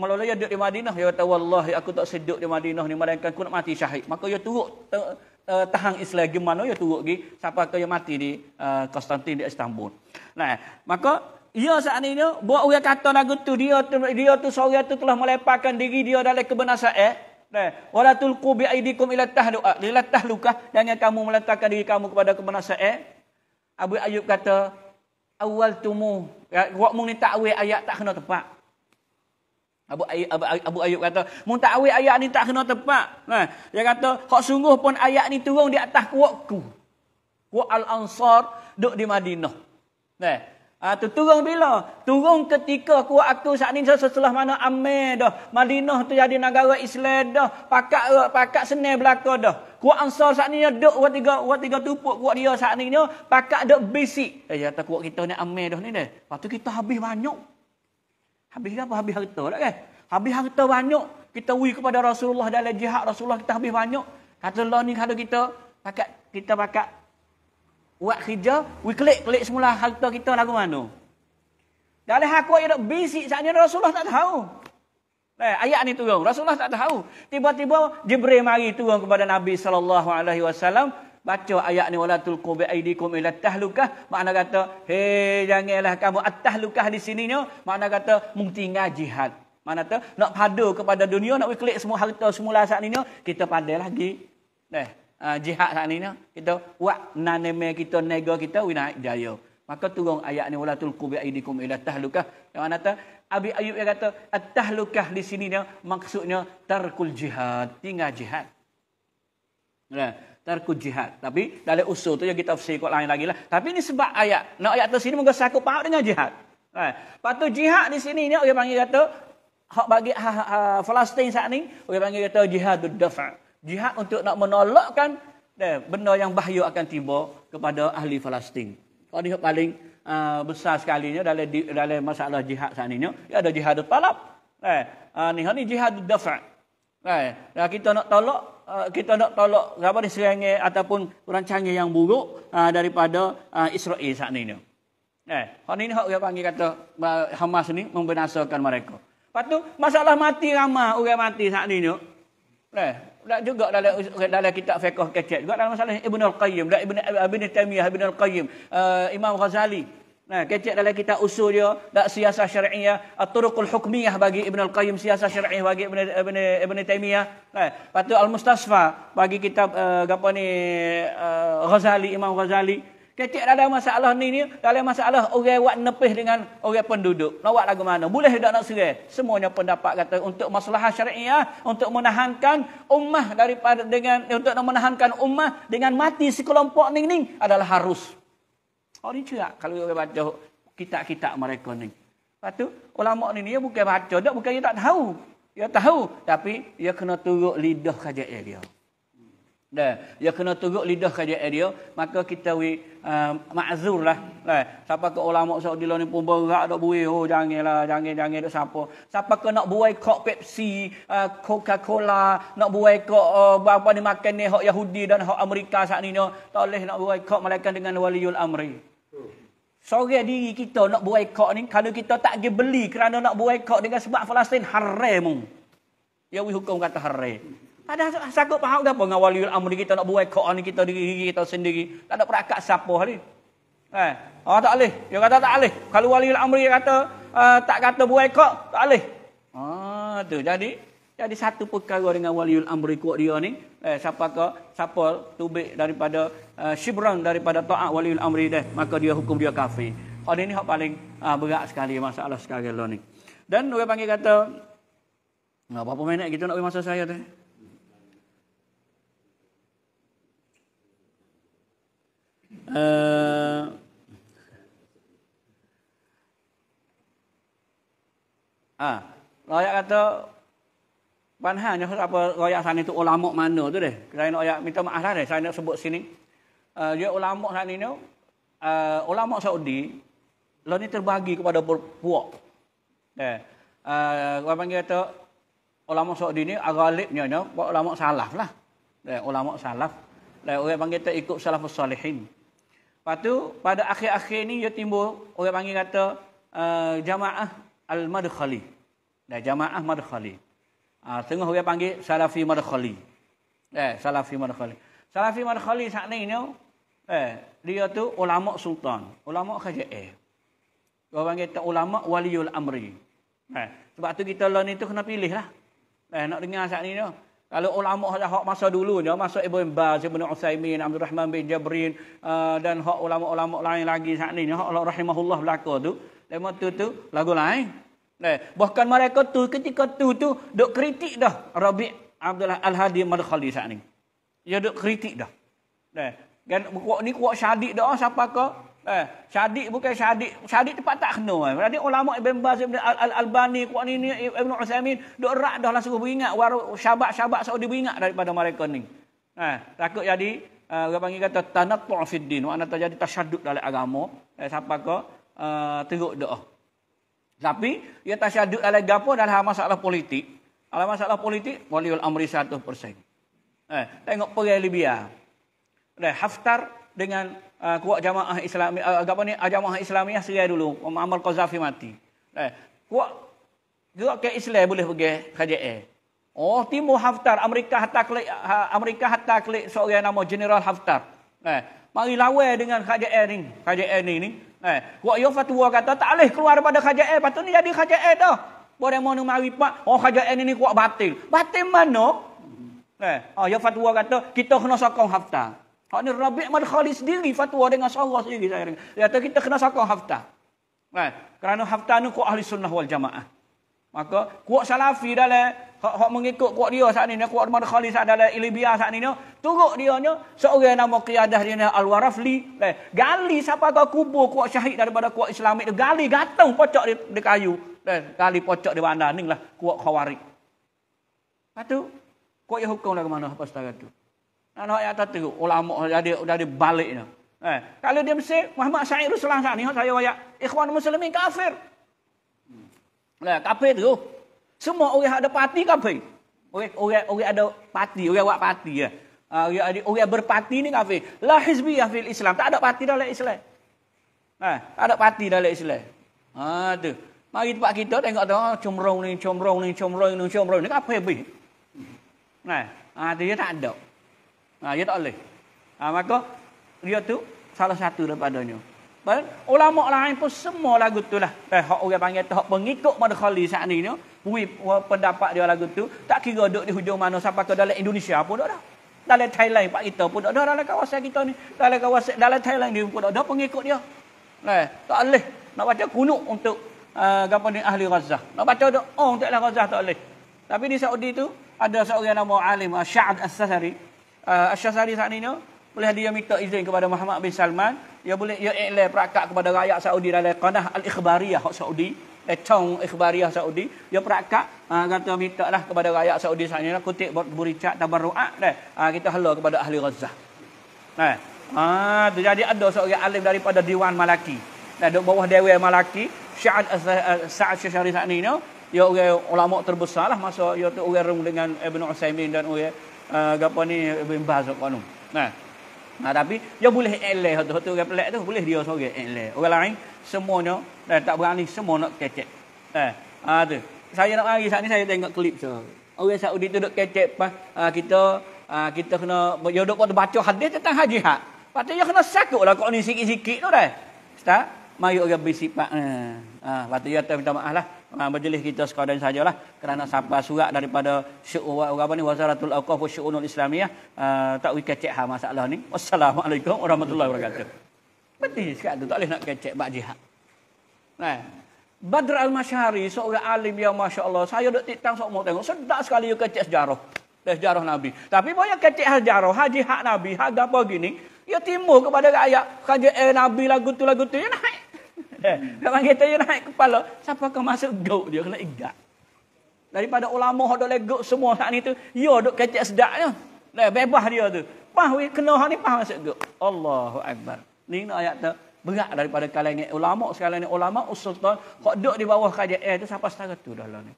melalui duduk di Madinah, dia kata, Allah, aku tak seduk di Madinah ni, malangkan aku nak mati syahid. Maka dia turut eh, tahan Islam. Gimana dia turut pergi, sampai kau mati di eh, Konstantin uh, di Istanbul. Nah, maka, ia saat ini, buat orang kata lagu tu, dia tu, dia tu, seorang tu telah melepaskan diri dia dalam kebenasan eh. Nah, wala tulqu bi aidikum ila tahluka, ah, ila tahluka, dan kamu meletakkan diri kamu kepada kebenasan eh. Abu Ayub kata, ya, awal tumu, ya, wak mung ni takwil ayat tak kena tepat. Abu Ayub, Abu Ayub kata, muntah awet ayat ni tak kena tepat. Nah, ha. dia kata, hak sungguh pun ayat ni turun di atas kuatku. Kuat Al-Ansar duduk di Madinah. Nah, ha, tu turun bila? Turun ketika kuat aku saat ni setelah mana Amir dah. Madinah tu jadi negara Islam dah. Pakat, pakat senil belakang dah. Kuat Ansar saat ni duduk buat tiga, buat tiga tupuk kuat dia saat ni. Pakat duduk bisik. Eh, dia kata kuat kita ni Amir dah ni dah. Lepas kita habis banyak. Habis apa? Habis harta lah kan? Habis harta banyak. Kita wui kepada Rasulullah dalam jihad. Rasulullah kita habis banyak. Kata Allah ni kalau kita pakat kita pakat buat kerja, wui klik-klik semula harta kita lagu mana? Dalam aku ayat bisik saat ni Rasulullah tak tahu. Eh, ayat ni turun. Rasulullah tak tahu. Tiba-tiba Jibril mari turun kepada Nabi saw baca ayat ni wala tulqu bi aidikum ila tahlukah makna kata hey janganlah kamu atahlukah di sininya makna kata mungtinga jihad makna tu nak padu kepada dunia nak klik semua harta semula saat ini kita pandai lagi deh uh, ha, jihad saat ini kita wa naneme kita nego kita wina jaya maka turun ayat ni wala tulqu bi aidikum ila tahlukah yang mana tu Abi Ayub yang kata atahlukah di sininya maksudnya tarkul jihad tinggal jihad eh, terku jihad. Tapi dalam usul tu yang kita tafsir kot lain lagi lah. Tapi ini sebab ayat. Nak ayat tu sini moga sakup paham dengan jihad. Ha. Lepas jihad di sini ni orang panggil kata. Hak bagi ha, ha, ha, Palestine saat ni. Orang panggil kata jihad dafa. Jihad untuk nak menolakkan eh, benda yang bahaya akan tiba kepada ahli Palestine. Kalau ni paling uh, besar sekalinya dalam di, dalam masalah jihad saat ni. Ya ada jihad talab. Eh, uh, ni, ha, ni jihad dafa. Eh, kita nak tolak Ah, kita nak tolak gambar serangan ataupun rancangan yang buruk uh, daripada uh, Israel saat ini. Eh, hari ini orang panggil kata Hamas ni membinasakan mereka. Lepas tu masalah mati ramai orang mati saat ini. Eh, dah juga dalam dalam kitab fiqh kecil juga dalam masalah Ibnu Al-Qayyim, dalam Ibnu Ibnu Taimiyah, Ibnu Al-Qayyim, uh, Imam Ghazali, Nah, ha, kecik dalam kita usul dia, tak siasat syar'iyah, at-turuqul hukmiyah bagi Ibn Al-Qayyim, siasat syar'iyah bagi Ibn, Ibn, Ibn Taymiyah. Nah, ha, lepas Al-Mustasfa bagi kitab uh, apa ni, uh, Ghazali, Imam Ghazali. Kecik dalam masalah ni, ni dalam masalah orang buat nepih dengan orang penduduk. Nak buat lagu mana? Boleh tak nak serai? Semuanya pendapat kata untuk masalah syar'iyah, untuk menahankan ummah daripada dengan, untuk menahankan ummah dengan mati sekelompok ni, ni adalah harus. Orang juga kalau dia baca kitab-kitab mereka ni. Lepas tu, ulama ni dia bukan baca, dia bukan dia tak tahu. Dia tahu, tapi dia kena turut lidah kajian dia. Dah, dia kena turut lidah kajian dia, maka kita we uh, ma'zur lah. Dah, siapa ke ulama Saudi lah ni pun berak dak buih oh janganlah, jangan-jangan dak siapa. Siapa ke nak buai kok Pepsi, uh, Coca-Cola, nak buai kok uh, apa ni makan ni hok Yahudi dan hok Amerika saat ni tak boleh nak buai kok malaikat dengan waliul amri. Sorang diri kita nak kok ni kalau kita tak pergi beli kerana nak kok dengan sebab Palestin haramu. Ya wi hukum kata haram. Ada sakut paham apa dengan ulama amri kita nak kok ni kita diri kita sendiri. Tak ada perakat siapa hari. Eh, oh, tak boleh. Dia kata tak boleh. Kalau waliul amri kata uh, tak kata kok tak boleh. Ah oh, tu jadi tak ada satu perkara dengan waliul amri kuat dia ni. Eh, siapa ke? Siapa tubik daripada uh, syibran daripada ta'at waliul amri dia. Maka dia hukum dia kafir. Kali oh, ini yang paling uh, berat sekali masalah sekarang lo ni. Dan orang panggil kata, Nggak apa-apa minit kita nak masa saya tu. Uh, eh, ah, rakyat kata Banhanya apa royak sana itu ulama oh, mana tu deh. Saya nak royak minta maaf lah deh. Saya nak sebut sini. Uh, dia ulama oh, sana ini. Uh, eh, ulama oh, Saudi. Lo lah ni terbagi kepada berpuak Eh. Uh, panggil kata. Ulama Saudi ni agalibnya ni. Buat ulama salaf lah. Eh, ulama salaf. Dan orang panggil kata ikut salafus salihin. Patu pada akhir-akhir ni dia timbul. Orang panggil kata. Uh, jamaah al-madkhali. Dan jamaah madkhali. Dan jamaah madkhali. Ah ha, tengah orang panggil salafi madkhali. Eh salafi madkhali. Salafi madkhali sak ni ni eh dia tu ulama sultan, ulama kerajaan. Eh. panggil tak ulama waliul amri. Eh sebab tu kita lah ni tu kena pilih lah. Eh nak dengar sak ni ni. Kalau ulama dah hak masa dulu ni, masa Ibn Baz, Ibn Uthaymin, Abdul Rahman bin Jabrin uh, dan hak ulama-ulama lain lagi sak ni hak Allah rahimahullah belaka tu, lemah tu tu lagu lain. Nah, eh, bahkan mereka tu ketika tu tu dok kritik dah Rabi' Abdullah Al-Hadi Madkhali saat ni. Dia dok kritik dah. Nah, eh, kan kuat ni kuat syadik dah siapa ke? Eh, syadik bukan syadik. Syadik tempat tak kena. Eh. Berarti ulama Ibn Baz Ibn Al-Albani kuat ni, ni Ibn Uthamin dok rak dah lah suruh beringat war syabak-syabak Saudi beringat daripada mereka ni. Nah, eh, takut jadi uh, panggil kata tanaqqu' fid din, makna terjadi tasyadduq dalam agama. Eh, siapa ke? Uh, teruk dah. Tapi ia tak tasyadud oleh gapo dan hal masalah politik. Hal masalah politik waliul amri 100%. Eh, tengok perai Libya. Dah Haftar dengan uh, kuat jamaah Islami uh, eh, apa ni eh, jamaah Islamiah serai dulu amal Qazafi mati. Eh, kuat juga ke Islam boleh pergi KJE. Oh, timu Haftar Amerika hatta klik ha, Amerika hatta klik seorang nama General Haftar. Eh, mari lawan dengan KJR ni. KJR ni ni. Eh, kuat yo fatwa kata tak boleh keluar daripada KJR. patu ni jadi KJR dah. Boleh mana mari pak, oh KJR ni ni kuat batil. Batil mana? Eh, oh yo fatwa kata kita kena sokong Hafta. Hak ni Rabi' Madkhali sendiri fatwa dengan Allah sendiri saya. Dia kita kena sokong Hafta. Eh, kerana Hafta ni kuat ahli sunnah wal jamaah. Maka kuat salafi dalam hak hak mengikut kuat dia saat ni, kuat mana khalis adalah ilibia saat lah, ini turuk dia nya seorang nama qiyadah dia al warafli eh, gali siapa kau kubur kuat syahid daripada kuat islamik gali gatung pocok di, di kayu eh, gali pocok di bandar ninglah kuat khawarij patu kuat yang hukum lah ke mana apa setara tu nah nak ya tu, ulama jadi udah di balik eh, kalau dia mesti Muhammad Said Ruslan saat ni, saya wayak ikhwan muslimin kafir lah kafe tu. Semua orang ada parti kafe. Orang orang orang ada parti, orang buat parti ya. Ah, orang ada orang berparti ni kafe. La hizbiyah fil Islam, tak ada parti dalam Islam. Nah, tak ada parti dalam Islam. Ha tu. Mari tempat kita tengok tu, ah, cumrong ni, cumrong ni, cumrong ni, cumrong ni kafir be. Nah, ha tu dia tak ada. Ha dia tak boleh. Ha maka dia tu salah satu daripadanya. Baik, ulama lain pun semua lagu tu lah. Eh, hak orang panggil tu, hak pengikut Madkhali saat ni ni, bui pendapat dia lagu tu, tak kira duduk di hujung mana sampai ke dalam Indonesia pun dok dah. Dalam Thailand pak kita pun dok dah dalam kawasan kita ni. Dalam kawasan dalam Thailand ni pun dok dah pengikut dia. Eh, tak boleh nak baca kunuk untuk uh, ni ahli Gaza. Nak baca dok oh untuk ahli Gaza tak boleh. Tapi di Saudi tu ada seorang nama alim eh, Syad As-Sasari. Uh, eh, As-Sasari saat ni ni boleh dia minta izin kepada Muhammad bin Salman Ya boleh ya ikhlas perakat kepada rakyat Saudi dalam qanah al-ikhbariyah Saudi Etong eh, ikhbariyah Saudi ya perakat uh, kata minta kepada rakyat Saudi sana lah kutip buat buricat tabarruat deh. Ah ha, kita hala kepada ahli Gaza nah ah uh, jadi ada seorang alim daripada Dewan Malaki Nah, duduk bawah Dewan Malaki Syahad Sa'ad Syahri Sa'ni ni dia ya orang ulama terbesar lah masa Ya tu orang dengan Ibn Usaimin dan orang uh, apa ni Ibn Baz nah Ha, tapi dia boleh eleh satu satu orang pelak tu boleh dia seorang eleh. Orang lain semuanya dan eh, tak berani semua nak kecek. Eh, ha, tu. Saya nak mari saat ni saya tengok klip tu. Orang Saudi tu duk kecek pas ha, kita ha, kita kena dia duk pada baca hadis tentang haji hak. Patut dia kena sakut lah kok ni sikit-sikit tu dah. Ustaz, mari orang bisik pak. Eh. Ha, patut dia minta maaf lah ha, majlis kita sekarang sajalah kerana siapa surat daripada syu'ur apa ni wazaratul auqaf syu'unul islamiah uh, ah, tak wi kecek ha masalah ni wassalamualaikum warahmatullahi wabarakatuh penting sekali tu tak boleh nak kecek bab jihad nah Badr al-Mashari seorang alim yang masya saya dok titang sok mau tengok sedak sekali yo kecek sejarah sejarah Nabi tapi banyak kecek sejarah haji hak Nabi hak apa gini ya timbul kepada rakyat kerja eh, Nabi lagu tu lagu tu ya naik kalau orang kata, you naik kepala, siapa kau masuk gok dia, kena igat. Daripada ulama yang boleh gok semua saat itu, tu, you duk kecek sedap Bebas dia tu. Pah, we, kena orang ni, pah masuk gok. Allahu Akbar. Ini nak ayat tu. Berat daripada kalangan ulama, sekalian ulama, usultan. Kau duduk di bawah kajian eh, tu, siapa setara tu dah lah ni.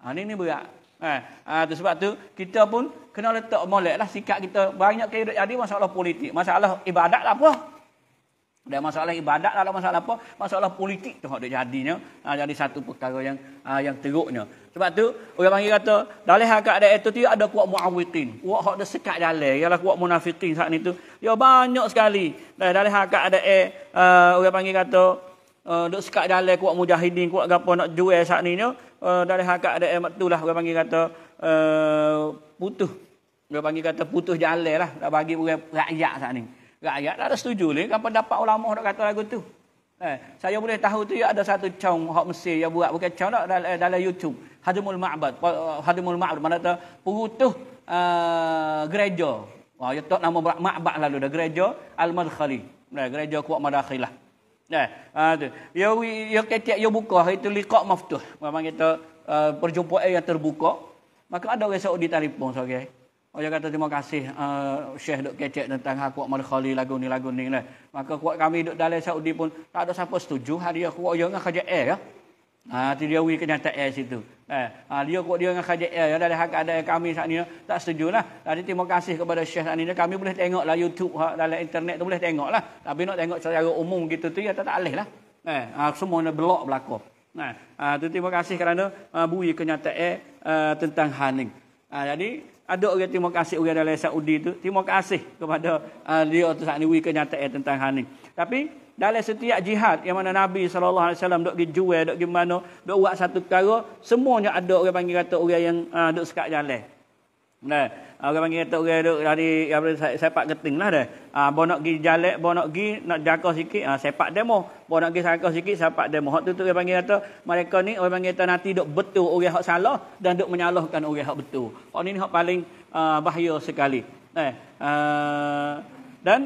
Ha, ni ni berat. Ha, ha, tu sebab tu kita pun kena letak molek lah sikap kita. Banyak kehidupan jadi masalah politik. Masalah ibadat lah apa. Dan masalah ibadat lah, masalah apa? Masalah politik tu ada jadinya. Ha, jadi satu perkara yang ha, yang teruknya. Sebab tu, orang panggil kata, dalam hak ada itu tu, ada kuat mu'awikin. Kuat yang ada sekat jalan. Ialah kuat munafikin saat itu. Ya, banyak sekali. Dan dalam ada keadaan uh, orang panggil kata, uh, duk sekat jalan kuat mujahidin, kuat apa nak jual saat ini. Uh, ha, dalam hal keadaan itu lah, orang panggil kata, uh, putus. Orang panggil kata, putus jalan lah. Nak bagi orang rakyat saat ini rakyat tak ada setuju ni kenapa dapat ulama nak kata lagu tu eh, saya boleh tahu tu ya ada satu caung hak Mesir yang buat bukan caung nak dalam, eh, dalam YouTube Hadimul Ma'bad eh, Hadimul Ma'bad mana tu perutuh uh, gereja Wah, ya tak nama Ma'bad lalu dah gereja Al-Madkhali nah, gereja kuat madakhilah Nah, ada. Ha, ya, ya ketiak ya buka itu liqa maftuh. Memang kita uh, perjumpaan yang terbuka. Maka ada orang Saudi telefon saya. Okay? Oh, kata terima kasih uh, Syekh duk kecek tentang hak kuat Malikhali lagu ni lagu ni lah. Maka kuat kami duk dalam Saudi pun tak ada siapa setuju hari aku kuat dengan kerja air ya. Ah ha, dia wui kenyata air situ. Eh, ha, dia kuat dia dengan kerja air ya ha, ha, ha, dalam hak ada kami saat ni tak setuju lah. Jadi terima kasih kepada Syekh saat ni kami boleh tengok lah YouTube ha, dalam internet tu boleh tengok lah. Tapi nak tengok secara umum gitu tu ya tak alih lah. Eh, ha, semua nak blok belako. Nah, ha, terima kasih kerana uh, bui kenyataan uh, tentang Haning. Ha, jadi ada orang yang terima kasih orang dalam Saudi tu terima kasih kepada uh, dia tu sak ni kenyataan tentang hal ni tapi dalam setiap jihad yang mana Nabi sallallahu alaihi wasallam dok jual dok gimana dok buat satu perkara semuanya ada orang panggil kata orang yang uh, ah, dok sekat jalan nah orang panggil kata orang dari apa sepak keting lah dah. Ah bo bonok pergi jalek, bo nak pergi nak jaga sikit ah sepak demo. Bo nak pergi sangka sikit sepak demo. Hak tu tu orang panggil kata mereka ni orang panggil kata nanti dok betul orang hak salah dan dok menyalahkan orang hak betul. Hak ni hak paling uh, bahaya sekali. Eh uh, dan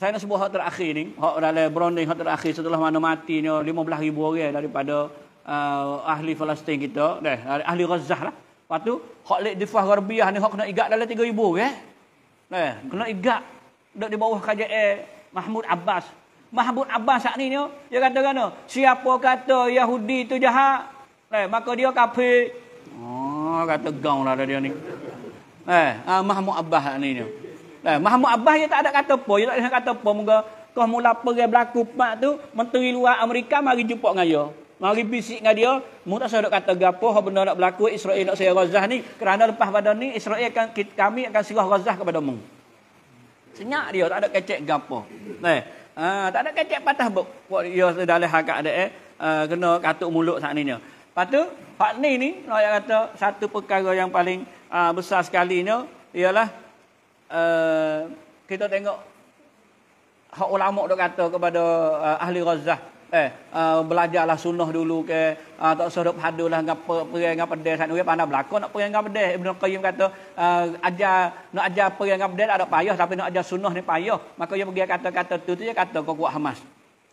saya nak sebut hak terakhir ni, hak dalam branding, hak terakhir setelah mana mati matinya 15,000 orang daripada uh, ahli Palestin kita, deh, ahli Gaza lah. Lepas tu, hak lek difah garbiah ni hak kena igat dalam 3000 ya? eh. Eh, kena igat dak di bawah KJR eh, Mahmud Abbas. Mahmud Abbas saat ni oh. dia kata kata siapa kata Yahudi tu jahat, eh, maka dia kafir. Oh, kata gaung lah dia ni. Eh, ah, Mahmud Abbas saat ni dia. Oh. Eh, Mahmud Abbas dia tak ada kata apa, dia tak ada kata apa. Moga kau mula pergi berlaku pak tu, menteri luar Amerika mari jumpa dengan dia. Mari bisik dengan dia. Mereka tak sahaja kata gapo, apa benda nak berlaku. Israel nak saya razah ni. Kerana lepas pada ni. Israel akan kami akan serah razah kepada mu. Senyak dia. Tak ada kecek gapo. Eh. Uh, tak ada kecek patah. Buat dia dalam hakak ada eh. Uh, kena katuk mulut saat ni. Lepas tu. Pak ni ni. Nak yang kata. Satu perkara yang paling uh, besar sekali ni. Ialah. Uh, kita tengok. Hak ulama' dia kata kepada uh, ahli razah eh uh, belajarlah sunnah dulu ke uh, tak usah duk hadulah ngapa perang dengan pedes kan urip anak belako nak perang dengan pedes ibnu qayyim kata uh, ajar nak ajar perang dengan pedes ada payah tapi nak ajar sunnah ni payah maka dia pergi kata-kata tu tu dia kata kau kuat hamas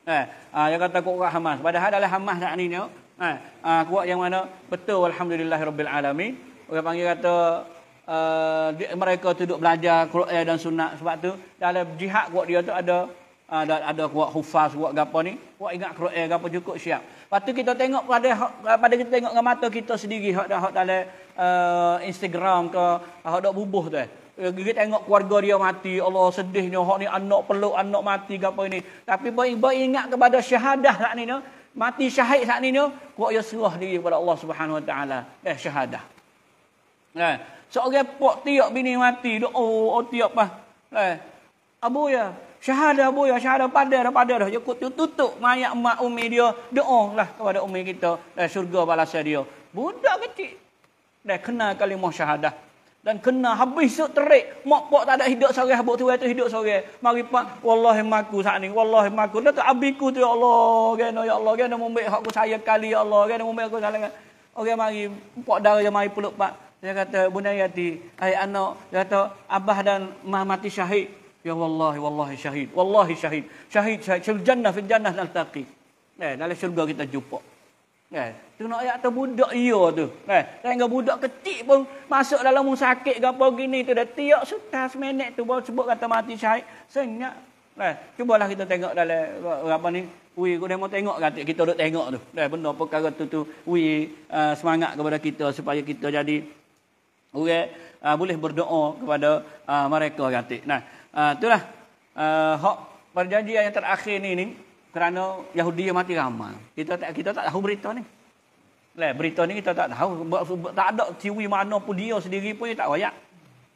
eh uh, dia kata kau kuat hamas padahal dalam hamas nak ni eh uh, kuat yang mana betul alhamdulillah alhamdulillahirabbil alamin orang panggil kata uh, mereka tu duk belajar Quran dan sunnah sebab tu dalam jihad kuat dia tu ada ada ada kuat hufaz kuat gapo ni kuat ingat Quran eh, gapo cukup siap patu kita tengok pada pada kita tengok dengan mata kita sendiri hak dah hak dalam uh, eh, Instagram ke hak dak bubuh tu eh kita tengok keluarga dia mati Allah sedihnya hak ni anak peluk anak mati gapo ini tapi boi ingat kepada syahadah sak ni no mati syahid sak ni no kuat ya serah diri kepada Allah Subhanahu Wa Taala eh syahadah eh seorang pok tiap bini mati doa oh, oh tiap pas lah. eh abu ya Syahadah boleh ya, syahadah pada dah, pada dah. Yukut tu tutup mayat mak umi dia. Doa lah kepada umi kita. Dan syurga balasa dia. Budak kecil. dah kena kalimah syahadah. Dan kena habis sok terik. Mak pok tak ada hidup sore. Habuk tu, tu hidup sore. Mari pak. Wallahi maku saat ni. Wallahi maku. Dia abiku tu ya Allah. Gana ya Allah. Gana mumbik aku saya kali ya Allah. Gana mumbik aku salah. Okey mari. Pok darah yang mari peluk pak. saya kata, Bunda Yati, ayat anak, dia kata, Abah dan Mah mati syahid, Ya wallahi wallahi syahid. Wallahi syahid. Syahid syahid. Syurga jannah fil jannah naltaqi. Eh, dalam syurga kita jumpa. Eh, tu nak ayat tu budak iya tu. Eh, tengah budak kecil pun masuk dalam musakit ke apa gini tu. Dah tiap setah semenit tu baru sebut kata mati syahid. Senyap. Eh, cubalah kita tengok dalam apa ni. Wui, aku dah mau tengok kata kita duduk tengok tu. Eh, benda perkara tu tu. Wui, uh, eh, semangat kepada kita supaya kita jadi. Okay, uh, eh, boleh berdoa kepada uh, mereka kata. Nah, Ah, itulah uh, perjanjian yang terakhir ni ni kerana Yahudi yang mati ramai. Kita tak kita tak tahu berita ni. Lah berita ni kita tak tahu tak ada teori mana pun dia sendiri pun dia tak royak.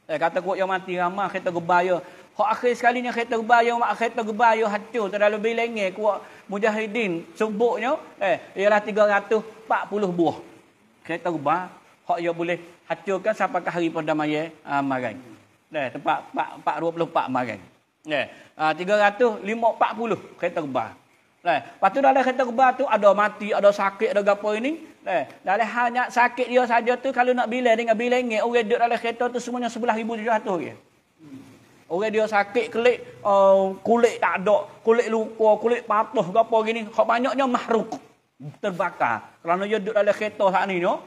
Eh, kata kuat yang mati ramai kereta gebaya. Hak akhir sekali ni kereta gebaya mak kereta gebaya hancur terlalu bilenge kuat mujahidin sebutnya eh ialah 340 buah. Kereta gebaya hak yang boleh hancurkan sampai ke hari perdamaian Amaran. Ah, uh, Eh, tempat 424 barang. Eh, ah, uh, 350 kereta rebah. Eh, lepas tu dalam kereta rebah tu ada mati, ada sakit, ada gapo ini. Eh, dalam hanya sakit dia saja tu kalau nak bilang dengan bilang orang duduk dalam kereta tu semuanya 11700 orang. Okay? Orang dia sakit kulit, uh, eh, kulit tak ada, kulit luka, kulit patah ke apa gini. Kau banyaknya mahruk, terbakar. Kalau dia duduk dalam kereta saat ni, no?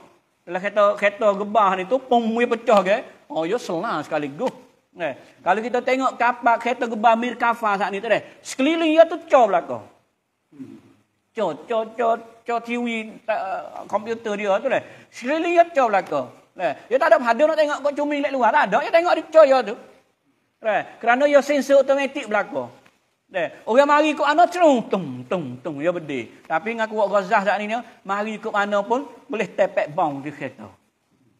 dalam kereta, kereta gebah ni tu, pun mui pecah ke. Oh, yo selang sekali. Duh. Eh, kalau kita tengok kapak kereta gebah Mirkafa saat ni tu deh. Sekeliling dia tu co belakang. Cor, cor, cor, cor TV, ta, uh, komputer dia tu deh. Sekeliling dia cor belakang. Eh, dia tak ada pada nak tengok kau cumi lek luar. Tak ada. Dia tengok dia cor dia tu. Eh, kerana dia sensor otomatik belakang. Eh, orang mari ikut mana, cerung, tung, tung, tung, ya berdeh. Tapi dengan kuat gazah saat ni, mari ikut mana pun, boleh tepek bang di kereta.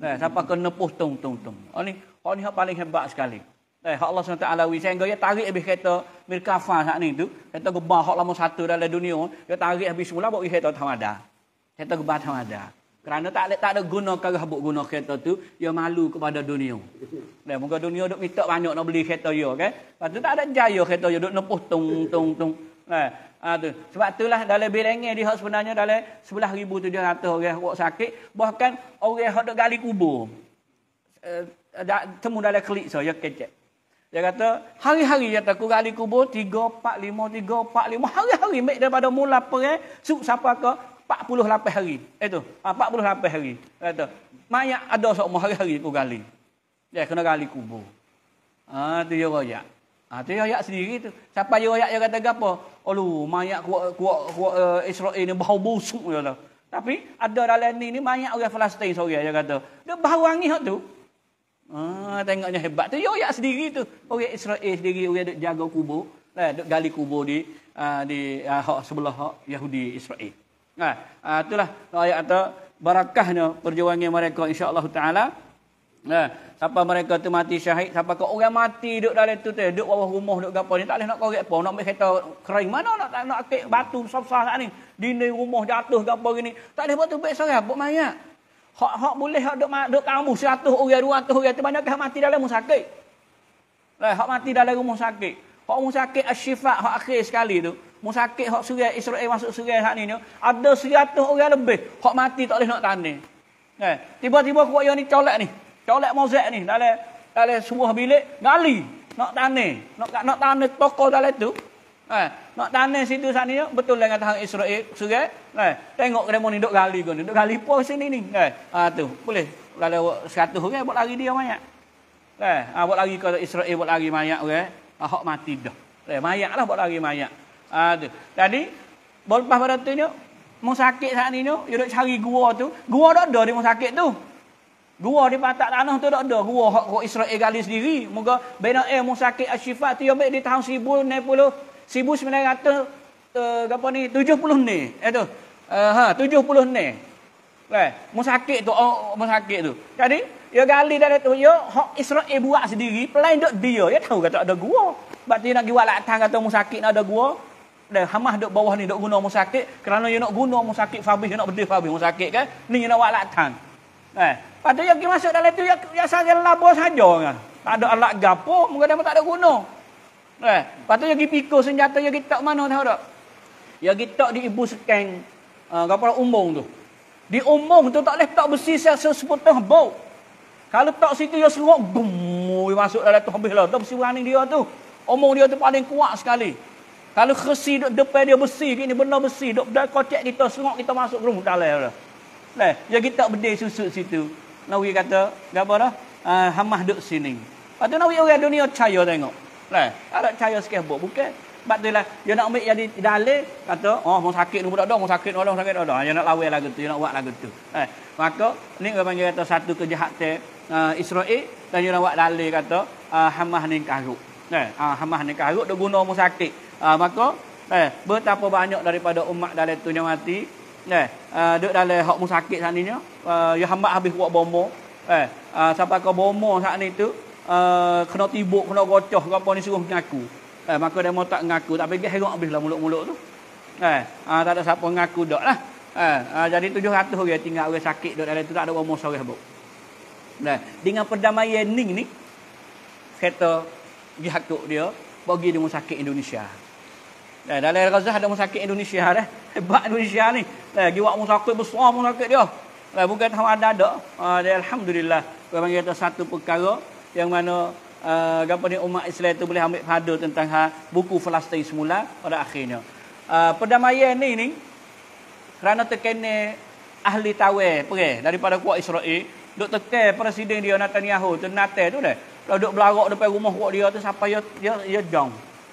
Nah, eh, siapa kena push tung tung tung. Oh ni, oh ni hak paling hebat sekali. Eh, hak Allah SWT wi sehingga dia tarik habis kereta Mirkafa saat ni tu. Kereta gebah hak lama satu dalam dunia, dia tarik habis semula bawa kereta Tawada. Kereta gebah Tawada. Kerana tak ada, tak ada guna kerah buat guna kereta tu, dia malu kepada dunia. Dan eh, muka dunia dok minta banyak nak beli kereta dia. Okay? Lepas tu tak ada jaya kereta dia, duk nepuh tung tung tung. Eh, Ha, tu. Sebab itulah dalam bilangnya di hak sebenarnya dalam 11,700 orang yang sakit. Bahkan orang yang duk gali kubur. Uh, eh, da, temu dalam klik saya, so, ya kecek. Dia kata, hari-hari yang aku gali kubur, 3, 4, 5, 3, 4, 5. Hari-hari mek daripada mula perang, eh? sup siapa ke? 48 hari. Itu, eh, ha, 48 hari. Dia kata, mayak ya, ada seumur hari-hari aku gali. Dia kena gali kubur. Ah, ha, dia rojak. Ya. Ha, tu ayat sendiri tu. Siapa ayat ayat yang kata apa? Alu, mayat kuat kuat kuat uh, Israel ni bau busuk dia tu. Tapi ada dalam ni ni mayat orang Palestin sorry dia kata. Dia bau wangi hak tu. Ha, tengoknya hebat tu ayat ayat sendiri tu. Orang Israel sendiri orang duk jaga kubur, lah duk gali kubur di uh, di uh, sebelah hak Yahudi Israel. Ha, uh, itulah ayat kata barakahnya perjuangan mereka insya-Allah taala. Nah, ha, sampai mereka tu mati syahid, sampai ke orang mati duduk dalam tu tu, duduk bawah rumah, duduk gapo ni, tak boleh nak korek apa, nak ambil kereta kering, mana nak nak, nak akik batu besar-besar sat ni, dinding rumah jatuh gapo gini, tak boleh buat tu baik sorang, buat mayat. Hak hak boleh hak duduk duduk kamu 100 orang 200 orang tu banyak mati dalam rumah sakit. Lah eh, hak mati dalam rumah sakit. Hak rumah sakit asyifa hak akhir sekali tu, rumah sakit hak surai Israel masuk surai sat ni, ni ada 100 orang lebih hak mati tak boleh nak tanding. Eh, tiba-tiba kuat yang ni colak ni, Colek mozek ni dalam dalam sebuah bilik gali nak tanah nak nak tanah toko dalam tu. Eh, nak tanah situ sana ya, betul dengan lah tahan Israel surat. Eh, tengok kena ni duk gali gun, duk gali pos sini ni. Eh, ah tu, boleh. Kalau 100 orang buat lari dia mayat. Eh, ah buat lari kalau Israel buat lari mayat orang, okay? ah hak mati dah. Eh, mayatlah buat lari mayat. Ah tu. Tadi bolpas pada tu ni, mau sakit saat ni ni, duk cari gua tu. Gua dah ada di mau sakit tu. Gua di patak tanah tu tak ada. Gua hak kau Israel gali sendiri. Moga bina eh musakit asyifa tu yang baik di tahun 1990. 1900 uh, apa ni? 70 ni. Eh tu. Uh, ha, 70 ni. Eh, musakit tu. Oh, musakit tu. Jadi, ya gali dari tu. yo ya, hak Israel buat sendiri. Pelain duk dia. Ya tahu kata ada gua. Berarti nak pergi walak tang kata musakit nak ada gua. Dan hamah duk bawah ni duk guna musakit. Kerana dia nak guna musakit. Fabih, nak berdiri Fabih musakit kan. Ni nak walak tang. Eh, pada yang masuk dalam itu, yang ya saja labo sahaja, kan. Tak ada alat gapo, muka dia tak ada guna. Eh, patu yang pergi senjata yang kita mana tahu tak? Yang kita di ibu sekeng uh, gapo lah, umbong tu. Di umbong tu tak boleh tak besi sesepotong bau. Kalau tak situ dia serok gum masuk dalam tu habislah. tak besi warning dia tu. Omong dia tu paling kuat sekali. Kalau kesi duk depan dia besi, ini benda besi. Duk dah kocek kita, sengok kita masuk rumah dalam. Nah, ya kita bedih susut situ. Nawi kata, gapo dah? Uh, hamah duk sini. Patu Nawi orang dunia percaya tengok. Lah, ada percaya sikit buat bukan. Sebab itulah, dia nak ambil jadi dalil, kata, oh, mau sakit ni budak dah, mau sakit ni sakit ni ah, Dia nak lawan lagu tu, dia nak buat lagu tu. Eh, maka, ni kita panggil kata satu kejahatan uh, Israel, dan dia nak buat dalil kata, uh, hamah ni karuk. Eh, uh, hamah ni karuk, dia guna mau sakit. Uh, maka, eh, betapa banyak daripada umat dalil tu yang mati, eh uh, duduk dalam hak musakit sana ni eh, ya hamba habis buat bomo eh uh, siapa kau bomo sana ni tu uh, kena tibuk kena gocoh apa ni suruh ngaku, eh maka dia mau tak mengaku tak pergi herok habis lah mulut-mulut tu eh uh, tak ada siapa ngaku dak lah eh uh, jadi ratus, orang tinggal orang sakit duduk dalam tu tak ada bomo sore habuk nah dengan perdamaian ini, ni kata pihak dia pergi di sakit Indonesia Eh, Dalai Razah ada musakit Indonesia dah. Hebat Indonesia ni. Eh, gi wak musakit besar musakit dia. Eh, bukan tahu ada ada. Uh, alhamdulillah. Kau panggil kata satu perkara yang mana uh, gapo ni umat Islam itu boleh ambil pada tentang ha, buku Palestin semula pada akhirnya. Uh, perdamaian ni ni kerana terkena ahli tawar perang daripada kuat Israel duk tekan presiden dia Netanyahu tu Natal tu dah. Kalau duk belarak depan rumah kuat dia tu sampai dia dia, dia, dia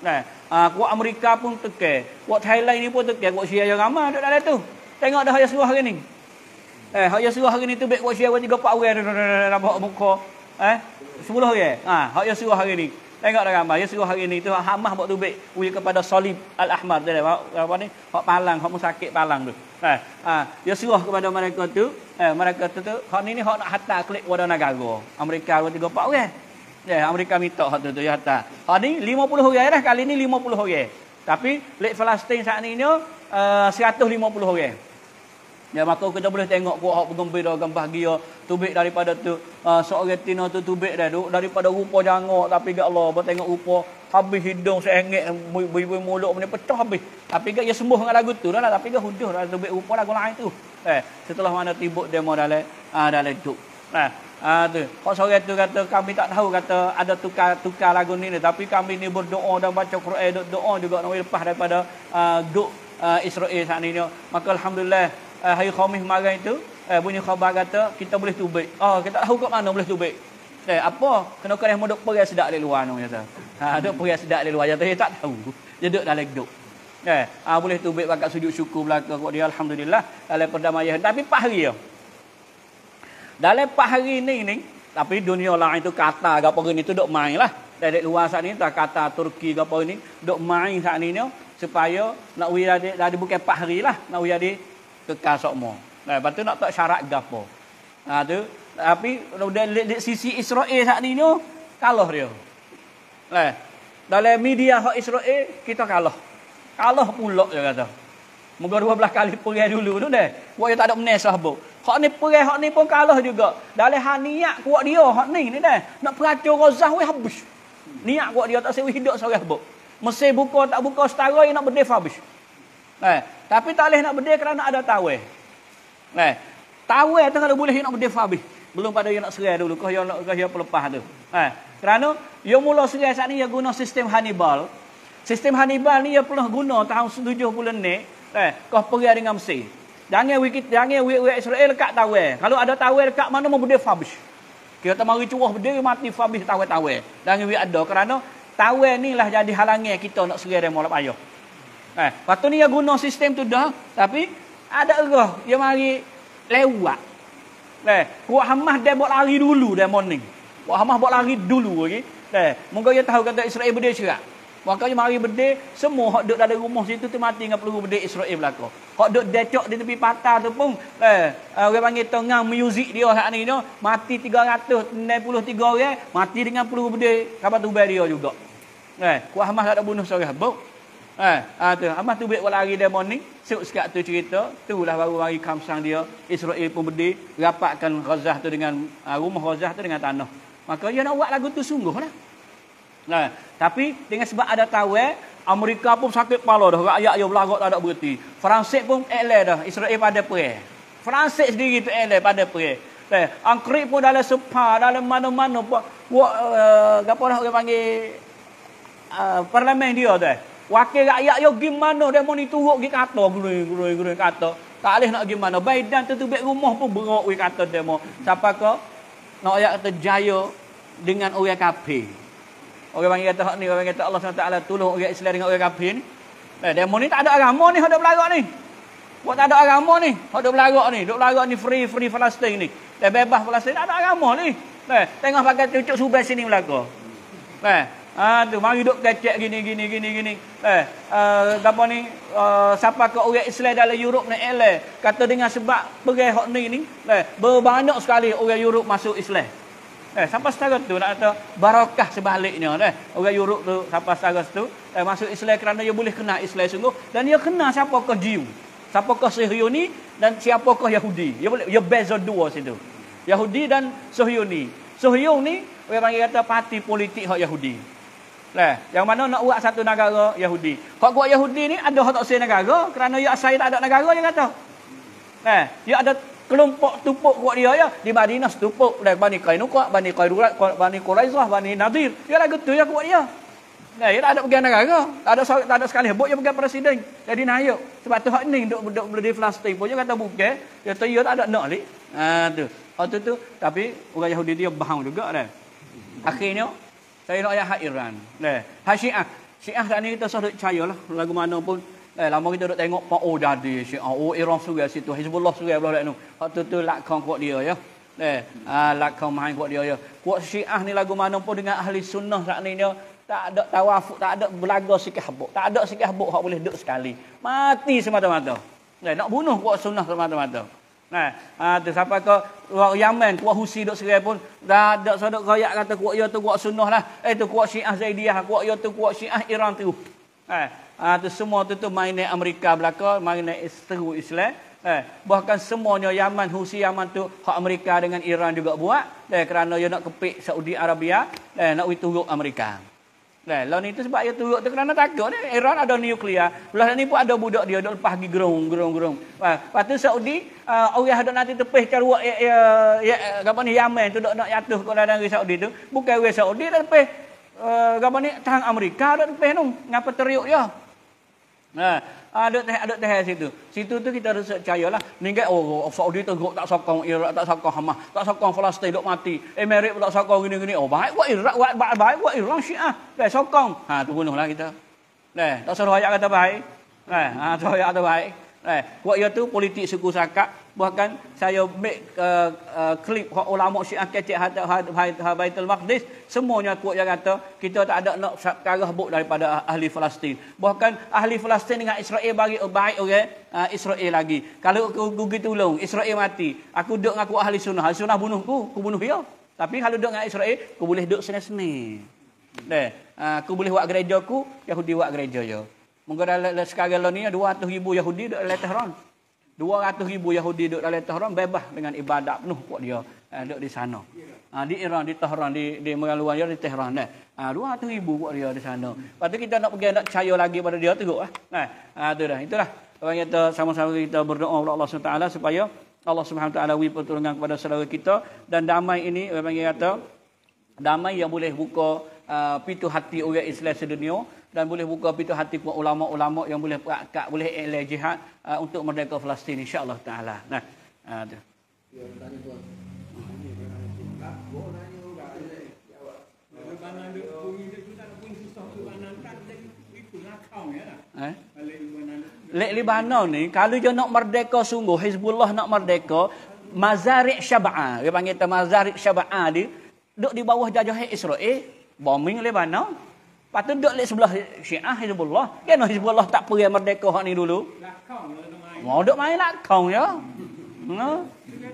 Nah, eh, ha, kuat Amerika pun tekeh. Kuat Thailand ni pun tekeh. Kuat Syia yang ramah duduk dalam tu. Tengok dah ayah suruh hari ni. Eh, ayah suruh hari ni tu baik kuat Syia buat tiga, empat orang. Nampak muka. Eh, sepuluh orang. Ha, ayah suruh hari ni. Tengok dah ramah. Ayah suruh hari ni tu. Hamah buat tu baik. Uyuh kepada Salib Al-Ahmar. Dia apa, apa ni? Hak palang. Hak musakit palang tu. Eh, ha, dia suruh kepada mereka tu. Eh, mereka tu tu. Hak ni ni hak nak hantar klik kepada negara. Amerika buat tiga, empat orang. Ya, yeah, Amerika minta hak tu tu ya ta. Ha ni 50 orang dah kali ni 50 orang. Tapi Lek Palestin saat ni nya uh, 150 orang. Ya maka kita boleh tengok kuat hak pengembira gambar dia tubik daripada tu uh, seorang tina tu tubik dah duk daripada rupa jangok tapi gak Allah buat tengok rupa habis hidung seengek bui-bui mulut punya pecah habis tapi gak dia sembuh dengan lagu tu lah tapi gak hudus dah tubik rupa lagu lain tu eh setelah mana tibuk demo dalam eh, ah dalam tu nah Ah tu. Kok sore tu kata kami tak tahu kata ada tukar-tukar lagu ni ni tapi kami ni berdoa dan baca Quran doa, doa juga nak lepas daripada uh, duk uh, Israel saat ni. Maka alhamdulillah uh, hari Khamis malam itu uh, bunyi khabar kata kita boleh tubik. Oh kita tahu kok mana boleh tubik. Eh, apa? Kena kena yang duk perai sedak di luar ni kata. Ha duk perai sedak di luar. Ya tak tahu. Dia duk dalam duk. Eh, ah, boleh tubik pakai sujud syukur belaka kok dia alhamdulillah dalam perdamaian. Tapi pahri dia. Ya. Dalam 4 hari ni ni, tapi dunia lain itu kata apa ini tu dok main lah. Dari luar sat ni tak kata Turki apa ini dok main sat ni supaya nak wira di dari bukan 4 hari lah nak wira di kekal sokmo. Nah, lepas tu nak tak syarat gapo. Nah tu tapi dari sisi Israel sat ni kalah dia. Nah, Dalam media hak Israel kita kalah. Kalah pula dia kata. Mungkin dua 12 kali perang dulu tu deh. Buat yang tak ada menes lah bu. Hak ni perai, hak ni pun kalah juga. Dalam hak niat kuat dia, hak ni ni dah. Nak peracau rozah weh habis. Niat kuat dia tak sewi hidup sore habuk. Mesir buka tak buka setara nak berdef habis. Eh, tapi tak boleh nak berdef kerana ada tawih. Eh, tawih tu kalau boleh nak berdef habis. Belum pada yang nak serai dulu. Kau yang nak kau yang pelepah tu. Eh, kerana yang mula serai saat ni yang guna sistem Hannibal. Sistem Hannibal ni yang pernah guna tahun 70 ni. Eh, kau pergi dengan Mesir. Jangan wikit, jangan wik wik Israel kat tawe. Kalau ada tawe dekat mana mau bedih fabis. Kita tak mari curah bedih mati fabis tawe-tawe. Jangan wik ada kerana tawe ni lah jadi halangnya kita nak segera mula mulap Eh, waktu ni dia guna sistem tu dah, tapi ada erah dia mari lewat. Eh, kuat hamah dia buat lari dulu dia morning. Kuat hamah buat lari dulu lagi. Okay? Eh, moga dia tahu kata Israel bedih cerak. Makanya mari berdek, semua hak duduk dalam rumah situ tu mati dengan peluru berdek Israel belaka. Hak duduk decok di tepi patah tu pun, eh, orang uh, panggil tengah muzik dia saat ni, no? mati 393 orang, mati dengan peluru berdek, kapal tubai dia juga. Eh, ku Ahmad tak ada bunuh seorang habuk. Eh, ah tu, Ahmad tu buat lari dia morning, sok sekat tu cerita, tulah baru mari kamsang dia, Israel pun berdek, rapatkan Gaza tu dengan uh, rumah Gaza tu dengan tanah. Makanya nak buat lagu tu sungguh lah. Nah, tapi dengan sebab ada tawel, Amerika pun sakit kepala dah. Rakyat yang belagak tak ada berhenti. Perancis pun elah dah. Israel pada perih. Fransik sendiri tu elah pada perih. Eh, Angkri pun dalam sepa, dalam mana-mana pun. Wak, uh, apa orang panggil? Uh, eh, parlemen dia tu eh. Wakil rakyat yo gimana dia mau turuk gi kata gerui gerui gerui kata. Tak leh nak gimana. Biden tertubik rumah pun berok gi kata demo. Siapa ke? Nak rakyat terjaya dengan orang kafir. Orang panggil kata hak ni, orang kata Allah SWT tolong orang Islam dengan orang kafir ni. Eh, demo ni tak ada agama ni, hak duk belarak ni. Buat tak ada agama ni, hak duk belarak ni. Duk belarak ni free, free Palestin ni. Dia bebas Palestin, tak ada agama ni. Eh, tengah pakai cucuk subah sini belaka. Eh, Ah tu mari duk kecek gini gini gini gini. Eh, uh, apa ni? Uh, siapa ke orang Islam dalam Europe ni eleh? Kata dengan sebab perang hok ni ni, eh, berbanyak sekali orang Europe masuk Islam. Eh, sampai setara tu nak kata barakah sebaliknya eh. Orang yuruk tu sampai setara tu eh, masuk Islam kerana dia boleh kenal Islam sungguh dan dia kenal siapakah Jew, siapakah Sihyoni dan siapakah Yahudi. Dia boleh dia beza dua situ. Yahudi dan Sihyoni. Sihyoni ni orang panggil kata parti politik hak Yahudi. Leh, yang mana nak buat satu negara Yahudi. Hak buat Yahudi ni ada hak tak negara kerana dia ya asal tak ada negara dia kata. Eh, dia ada kelompok tupuk kuat dia ya di Madinah setupuk dari Bani Kainuqa Bani Qairurat Bani Quraizah Bani Nadir dia lah tu ya kuat dia nah dia tak ada pergi negara tak ada tak ada sekali buat dia pergi presiden jadi naik sebab tu hak ni duk duk di flaster pun kata bukan dia tu dia ya, tak ada nak lik ha tu Oh tu tu tapi orang Yahudi dia bahang juga dah. Akhirnya saya nak ayat Iran. Dah. Hasyiah. Syiah tadi kita sudah lah lagu mana pun Eh, lama kita duduk tengok, Pak O jadi, si oh, ah, oh Iran suri situ, Hezbollah suri belah tu. Hak tu tu lakon kuat dia, ya. Eh, ah, lakon main kuat dia, ya. Kuat Syiah ni lagu mana pun dengan ahli sunnah saat ni, ya. Tak ada tawafuk, tak ada belaga sikit habuk. Tak ada sikit habuk, hak boleh duduk sekali. Mati semata-mata. Eh, nak bunuh kuat sunnah semata-mata. Nah, eh, ah, tu sampai ke luar Yaman, kuat husi duduk serai pun. tak ada sedok rakyat kata kuat ya tu kuat sunnah lah. Eh, tu kuat Syiah zaidiah kuat ya tu kuat Syiah Iran tu. Eh, Ah ha, tu semua tu tu main naik Amerika belaka, main naik seteru Islam. Eh, bahkan semuanya Yaman, Husi Yaman tu hak Amerika dengan Iran juga buat. Eh, kerana dia nak kepik Saudi Arabia, eh nak turuk Amerika. Eh, lawan itu sebab dia turuk tu kerana takut eh, Iran ada nuklear. Belah ni pun ada budak dia dok lepas gi gerung gerung gerung. Eh, lepas tu Saudi uh, orang hak nanti tepih karuak ya, ya, ya, apa ni Yaman tu dok nak jatuh ke dalam negeri Saudi tu. Bukan orang Saudi dah tepih eh, Uh, gambar ni tang Amerika ada tepi nung ngapa teriuk ya? Ha, ha ada teh ada teh situ. Situ tu kita rasa percayalah. Ningat kan, oh Saudi oh, teruk tak sokong Iraq, tak sokong Hamas, tak sokong Palestin dok mati. Amerika eh, tak sokong gini-gini. Oh baik buat Iraq, buat baik, baik buat Iran Syiah. Baik lah, sokong. Ha tu bunuhlah kita. Eh, tak suruh ayat kata baik. Eh, ha tu ayat kata baik. Eh, buat ya tu politik suku sakak, bahkan saya make klip uh, uh, ulama Syiah Ketik Hadat Baitul Maqdis semuanya kuat yang kata kita tak ada nak karah buk daripada ahli Palestin bahkan ahli Palestin dengan Israel bagi baik orang okay? uh, Israel lagi kalau aku gugi tolong Israel mati aku duduk dengan aku ahli sunnah ahli sunnah bunuhku aku bunuh dia tapi kalau duduk dengan Israel aku boleh duduk sini-sini deh uh, aku boleh buat gereja aku Yahudi buat gereja dia Mungkin sekarang ni 200 ribu Yahudi di Tehran. 200 ribu Yahudi duduk dalam Tehran bebas dengan ibadat penuh buat dia eh, duduk di sana. Ha, di Iran, di Tehran, di di Meraluan, di Tehran. Nah. Ha, 200 ribu buat dia di sana. Lepas tu kita nak pergi nak percaya lagi pada dia teruk. Eh. Nah. Eh, ha, tu dah. Itulah. Orang kata sama-sama kita berdoa kepada Allah SWT supaya Allah SWT beri pertolongan kepada saudara kita. Dan damai ini orang kata damai yang boleh buka uh, pintu hati orang Islam sedunia dan boleh buka pintu hati kepada ulama-ulama yang boleh berakat, boleh ikhlas jihad uh, untuk merdeka Palestin insya-Allah taala. Nah. Ada. Uh, Eh? Lek Lebanon ni kalau dia nak merdeka sungguh Hezbollah nak merdeka Mazarik Syaba'a dia panggil tu Mazarik Syaba'a dia duduk di bawah jajahan Israel eh, bombing Lebanon Patut duduk di sebelah Syiah Hizbullah. Kan Hizbullah tak pergi merdeka hak ni dulu. Mau duduk main nak lah, kau ya. Ha?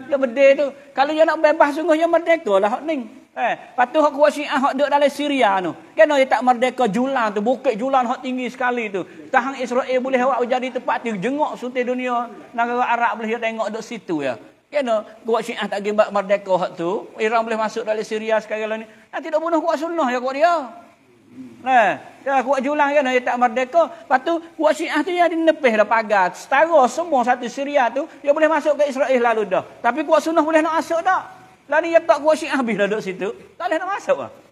dia bedeh tu. Kalau dia nak bebas sungguhnya merdeka lah hak ni. Eh, patut hak kuat Syiah hak duduk dalam Syria tu. Kan dia tak merdeka julan tu, bukit julan hak tinggi sekali tu. Tahang Israel boleh awak jadi tempat tu jenguk sute dunia, negara Arab boleh tengok duduk situ ya. Kan kuat Syiah tak gembak merdeka hak tu, Iran boleh masuk dalam Syria sekarang lah ni. Nanti dok bunuh kuat sunnah ya kuat dia. Nah, hmm. eh, dah kuat julang kan dia tak merdeka. Lepas tu kuat Syiah tu dia nepeh dah pagar. Setara semua satu Syria tu dia boleh masuk ke Israel lalu dah. Tapi kuat Sunnah boleh nak masuk tak? Lalu dia tak kuat Syiah habis dah duduk situ. Tak boleh nak masuk ah.